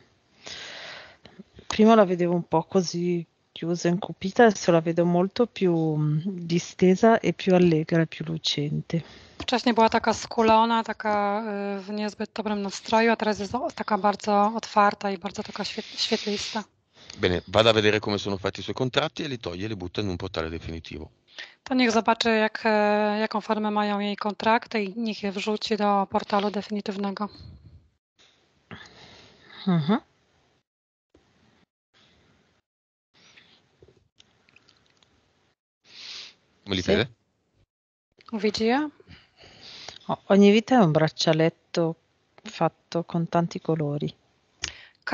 Prima la vedevo un po' così chiusa, e incupita, adesso la vedo molto più distesa e più allegra, più lucente. Wcześniej była taka skulona, taka w niezbyt dobrym nastroju, a teraz jest taka bardzo otwarta i bardzo taka świetlista. Bene, vada a vedere come sono fatti i suoi contratti e li toglie e li butta in un portale definitivo. To niech zobaczy, jak, jaką formę mają jej kontrakty i niech je wrzuci do portalu definitywnego. Mhm. Come li sì. vede? Vedi? ogni vita è un braccialetto fatto con tanti colori.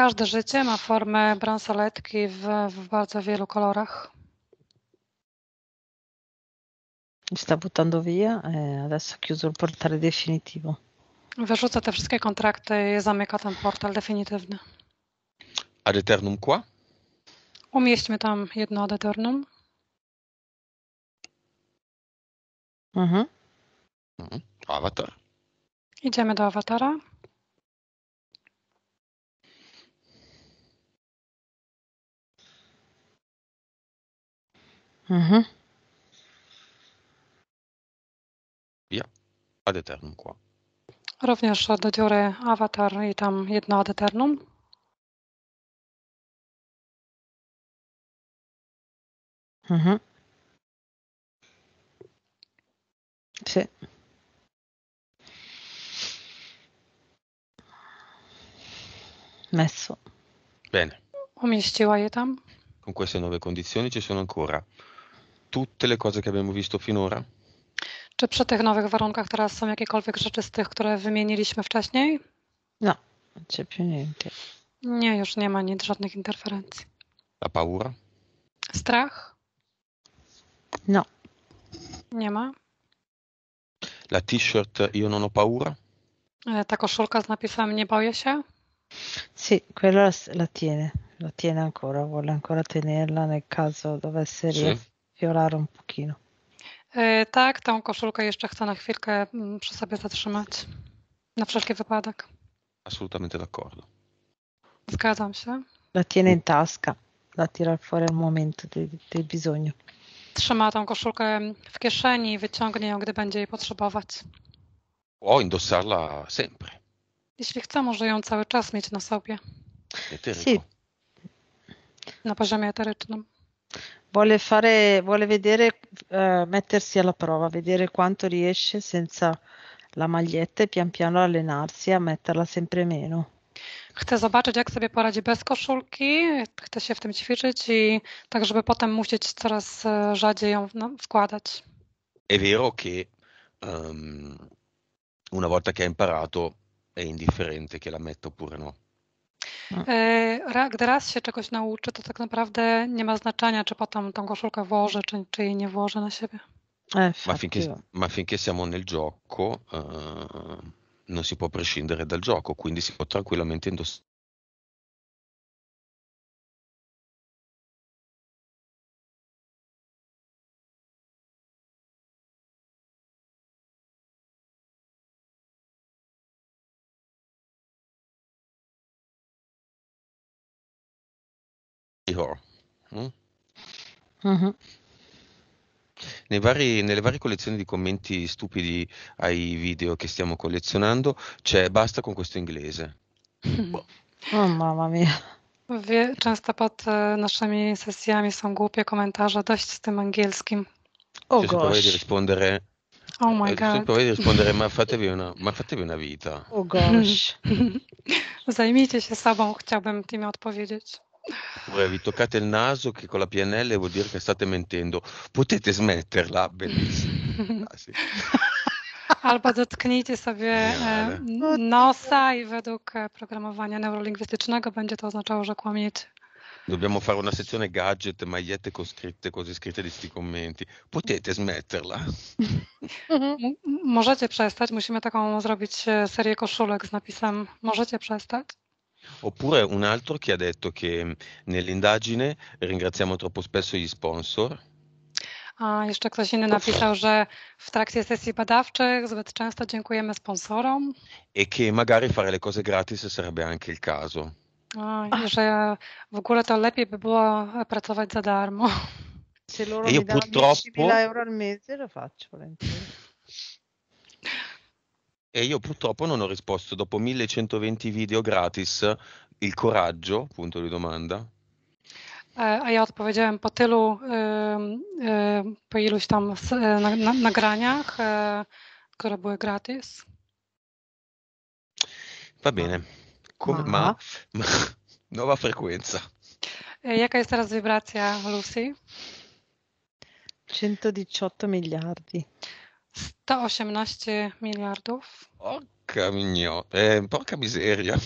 każde życie ma formę bransoletki w, w bardzo wielu kolorach. Sta buttando via e adesso ha chiuso il portale definitivo. Wyrzuca te wszystkie kontrakty i zamyka ten portal definitywny. Ad eternum qua? Umieśćmy tam jedno ad eternum. Mhm. mhm. Awatar. Idziemy do awatara. mh Ja, ad eternum qua. Również do dziury awatar i tam jedno ad eternum. Mh-mh. Sì. Messo. Bene. Umieściła je tam. Con queste nuove condizioni ci sono ancora tutte le cose che abbiamo visto tak finora. Czy przy tych nowych warunkach teraz są jakiekolwiek rzeczy z tych, które wymieniliśmy wcześniej? No, nie. Nie, już nie ma nic, żadnych interferencji. A paura? Strach? No. Nie ma. La t-shirt Io non ho paura? E, ta koszulka z napisem Nie boję się? Sì, quella la tiene, la tiene ancora, vuole ancora tenerla nel caso dovesse sì. Fioraro no. un e, tak, tą koszulkę jeszcze chcę na chwilkę mm, przy sobie zatrzymać. Na wszelki wypadek. Assolutamente d'accordo. Zgadzam się. La tiene in tasca, la tira fuori al momento del, del bisogno. Trzyma tą koszulkę w kieszeni i wyciągnie ją, gdy będzie jej potrzebować. O, indossarla sempre. Jeśli chce, może ją cały czas mieć na sobie. Eteryko. Na poziomie eterycznym. vuole, fare, vuole vedere, eh, mettersi alla prova, vedere quanto riesce senza la maglietta e pian piano allenarsi a metterla sempre meno. Chce zobaczyć, jak sobie poradzi bez koszulki, chce się w tym ćwiczyć i tak, żeby potem musieć coraz rzadziej ją no, wkładać. È vero che um, una volta che ha imparato è indifferente che la metta oppure no. No. E, gdy raz się czegoś nauczy, to tak naprawdę nie ma znaczenia, czy potem tą koszulkę włożę, czy, czy jej nie włożę na siebie. E, ma, finché, ma finché, siamo nel gioco, uh, non si può prescindere dal gioco, quindi si può tranquillamente indossare Mm? mh mm-hmm. Nei vari nelle varie collezioni di commenti stupidi ai video che stiamo collezionando c'è: "Basta con questo inglese". Mm. Boh. Oh mamma mia. Wie często pod e, naszymi sesjami są głupie komentarze: dość z tym angielskim. O oh, Cioè, gosh. rispondere Oh my god. rispondere: "Ma fatevi una ma fatevi una vita". O oh, gosh. Zajmijcie się sobą, chciałbym im odpowiedzieć. Pure, vi toccate il naso che con la PNL vuol dire che state mentendo. Potete smetterla, bellissimo. Ah, sì. Albo dotknijcie sobie eh, nosa i według eh, programowania neurolingwistycznego będzie to oznaczało, że kłamiecie. Dobbiamo fare una sezione gadget, magliette con scritte, cose scritte di sti commenti. Potete smetterla. możecie przestać. Musimy taką zrobić serię koszulek z napisem możecie przestać. Oppure un altro che ha detto che nell'indagine ringraziamo troppo spesso gli sponsor. A jeszcze ktoś inny napisał, że w trakcie sesji badawczych zbyt często dziękujemy sponsorom. E che magari fare le cose gratis sarebbe anche il caso. A, i że w ogóle to lepiej by było pracować za darmo. Se loro e mi danno purtroppo... 10.000 euro al mese lo faccio volentieri. E io purtroppo non ho risposto, dopo 1120 video gratis, il coraggio, punto di domanda. Eh, a ja odpowiedziałem po tylu, ehm, ehm, po iluś tam nagraniach, które były gratis. Va bene. Come, ma, ma nowa frekwencja. Jaka jest teraz wibracja, Lucy? 118 miliardi. 118 miliardów. Porca migno... Eh, porca miseria.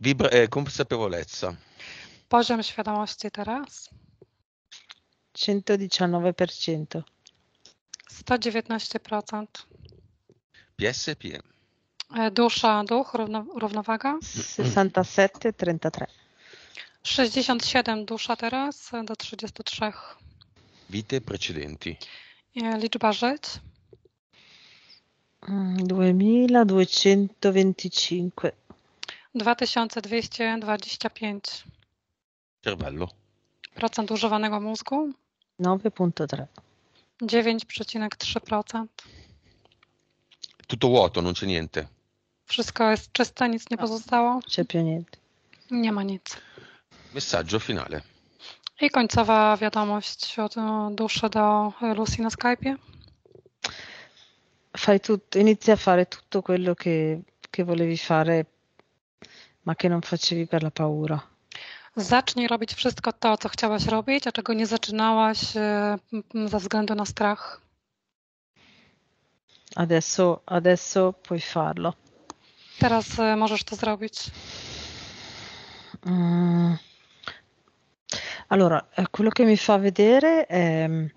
Wibra... Eh, consapevolezza. Poziom świadomości teraz? 119%. 119%. PSP. E, Dusza, duch, równo, równowaga? 67, 33. 67 dusza teraz e, do 33. vite precedenti. E Ligiu Barget? 2225. 2225. Cervello. Procent używanego mózgu? 9.3. 9,3%. Tutto vuoto, non c'è niente. Wszystko jest czyste, nic nie pozostało? C'è niente. Nie ma nic. Messaggio finale. I końcowa wiadomość od e, Duszy do Lucy na Skype'ie. Fai tutto, inizi a fare tutto quello che, che volevi fare, ma che non facevi per la paura. Zacznij robić wszystko to, co chciałaś robić, a czego nie zaczynałaś e, ze względu na strach. Adesso, adesso puoi farlo. Teraz e, możesz to zrobić. Mm. Allora, eh, quello che mi fa vedere è, ehm,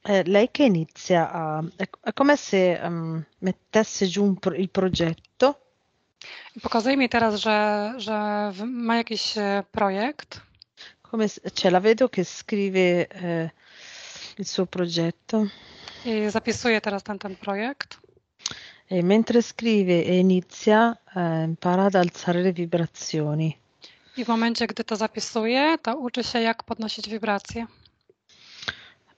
è lei che inizia a... è, è come se um, mettesse giù pro, il progetto. Pokazuje mi teraz, że, że ma jakiś projekt. Come, cioè, la vedo che scrive eh, il suo progetto. I zapisuje teraz ten, ten projekt. E mentre scrive e inizia, eh, impara ad alzare le vibrazioni. I w momencie, gdy to zapisuje, to uczy się, jak podnosić wibracje.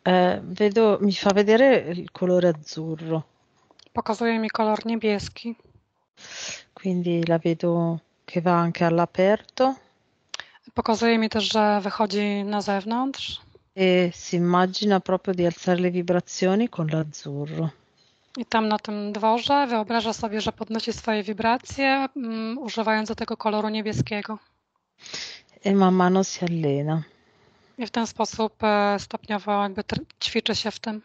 E, vedo, mi fa vedere il colore azzurro. Pokazuje mi kolor niebieski. Quindi la vedo che va anche all'aperto. Pokazuje mi też, że wychodzi na zewnątrz. E si immagina proprio di alzare le vibrazioni con l'azzurro. I tam na tym dworze wyobraża sobie, że podnosi swoje wibracje, um, używając do tego koloru niebieskiego. e man mano si allena. I w ten sposób stopniowo jakby ćwiczy się w tym.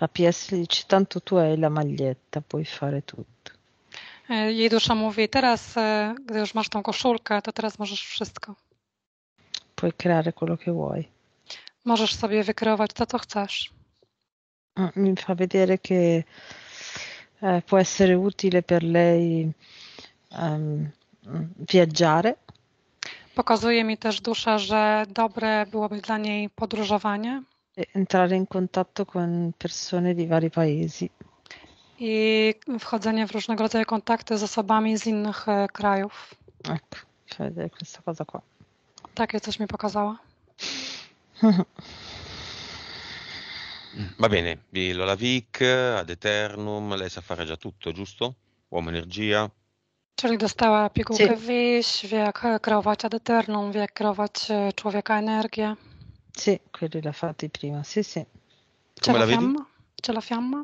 La PS tanto tu hai la maglietta, puoi fare tutto. Jej dusza mówi, teraz, e, gdy już masz tą koszulkę, to teraz możesz wszystko. Puoi creare quello che vuoi. Możesz sobie wykreować to, co chcesz. Mm, mi fa vedere che eh, può essere utile per lei ehm, mm, viaggiare. Pokazuje mi też dusza, że dobre byłoby dla niej podróżowanie. entrare in contatto con persone di vari paesi. I wchodzenie w różnego rodzaju kontakty z osobami z innych krajów. Tak, ecco, questa cosa qua. Takie coś mi pokazała. Mm, va bene, Lola Vic, Ad Eternum, lei sa fare già tutto, giusto? Uomo energia, Czyli dostała pigułkę sí. WIŚ, wie jak kreować adytyrną, wie jak kreować człowieka energię. Sì, quelli l'ha fatti prima, sì, sì. C'è la, fiamma? C'è la fiamma?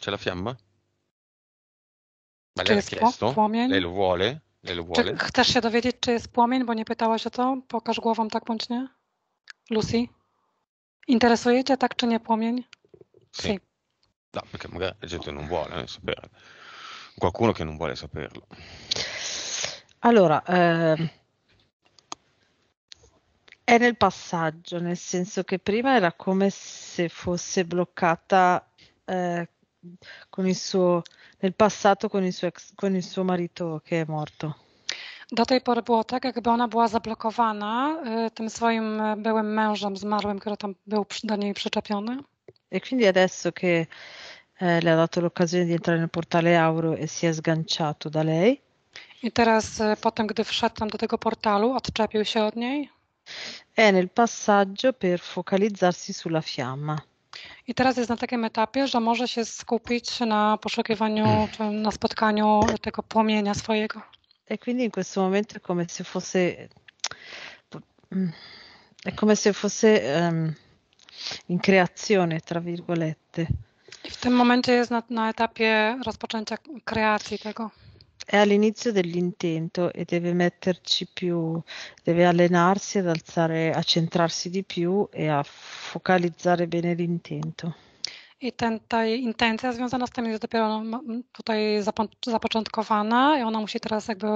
C'è la fiamma? Ma lei l'ha chiesto? Płomień? Lei lo vuole? Lei lo vuole? Czy chcesz się dowiedzieć, czy jest płomień, bo nie pytałaś o to? Pokaż głową tak bądź nie? Lucy? Interesujecie tak czy nie płomień? Sì. sì. No, perché magari la gente non vuole sapere qualcuno che non vuole saperlo. Allora, eh, è nel passaggio, nel senso che prima era come se fosse bloccata eh, con il suo, nel passato con il suo, ex, con il suo marito che è morto. Do tej pory było tak, jakby ona była zablokowana y, tym swoim byłym mężem zmarłym, który tam był do niej przyczepiony. E quindi adesso che e eh, le ha dato l'occasione di entrare nel portale Auro e si è sganciato da lei. I teraz, potem, gdy wszedł tam do tego portalu, odczepił się od niej. È nel passaggio per focalizzarsi sulla fiamma. I teraz jest na takim etapie, że może się skupić na poszukiwaniu, mm. czy na spotkaniu tego płomienia swojego. E quindi in questo momento è come se fosse. è come se fosse um, in creazione, tra virgolette. w tym momencie jest na, na etapie rozpoczęcia kreacji tego è all'inizio dell'intento e deve metterci più, deve allenarsi ad alzare, a centrarsi di più e a focalizzare bene l'intento. I ten, ta intencja związana z tym jest dopiero no, tutaj zapoczątkowana i ona musi teraz jakby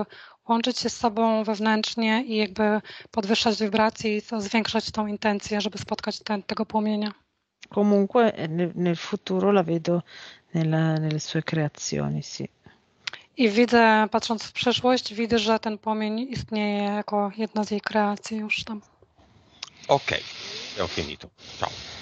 łączyć się z sobą wewnętrznie i jakby podwyższać wibracje i zwiększać tą intencję, żeby spotkać ten, tego płomienia. Comunque eh, nel, nel futuro la vedo nella, nelle sue creazioni, sì. I widzę, patrząc w przeszłość, widzę, że ten płomień istnieje jako jedna z jej kreacji już tam. Okej, okay. ho finito. Ciao.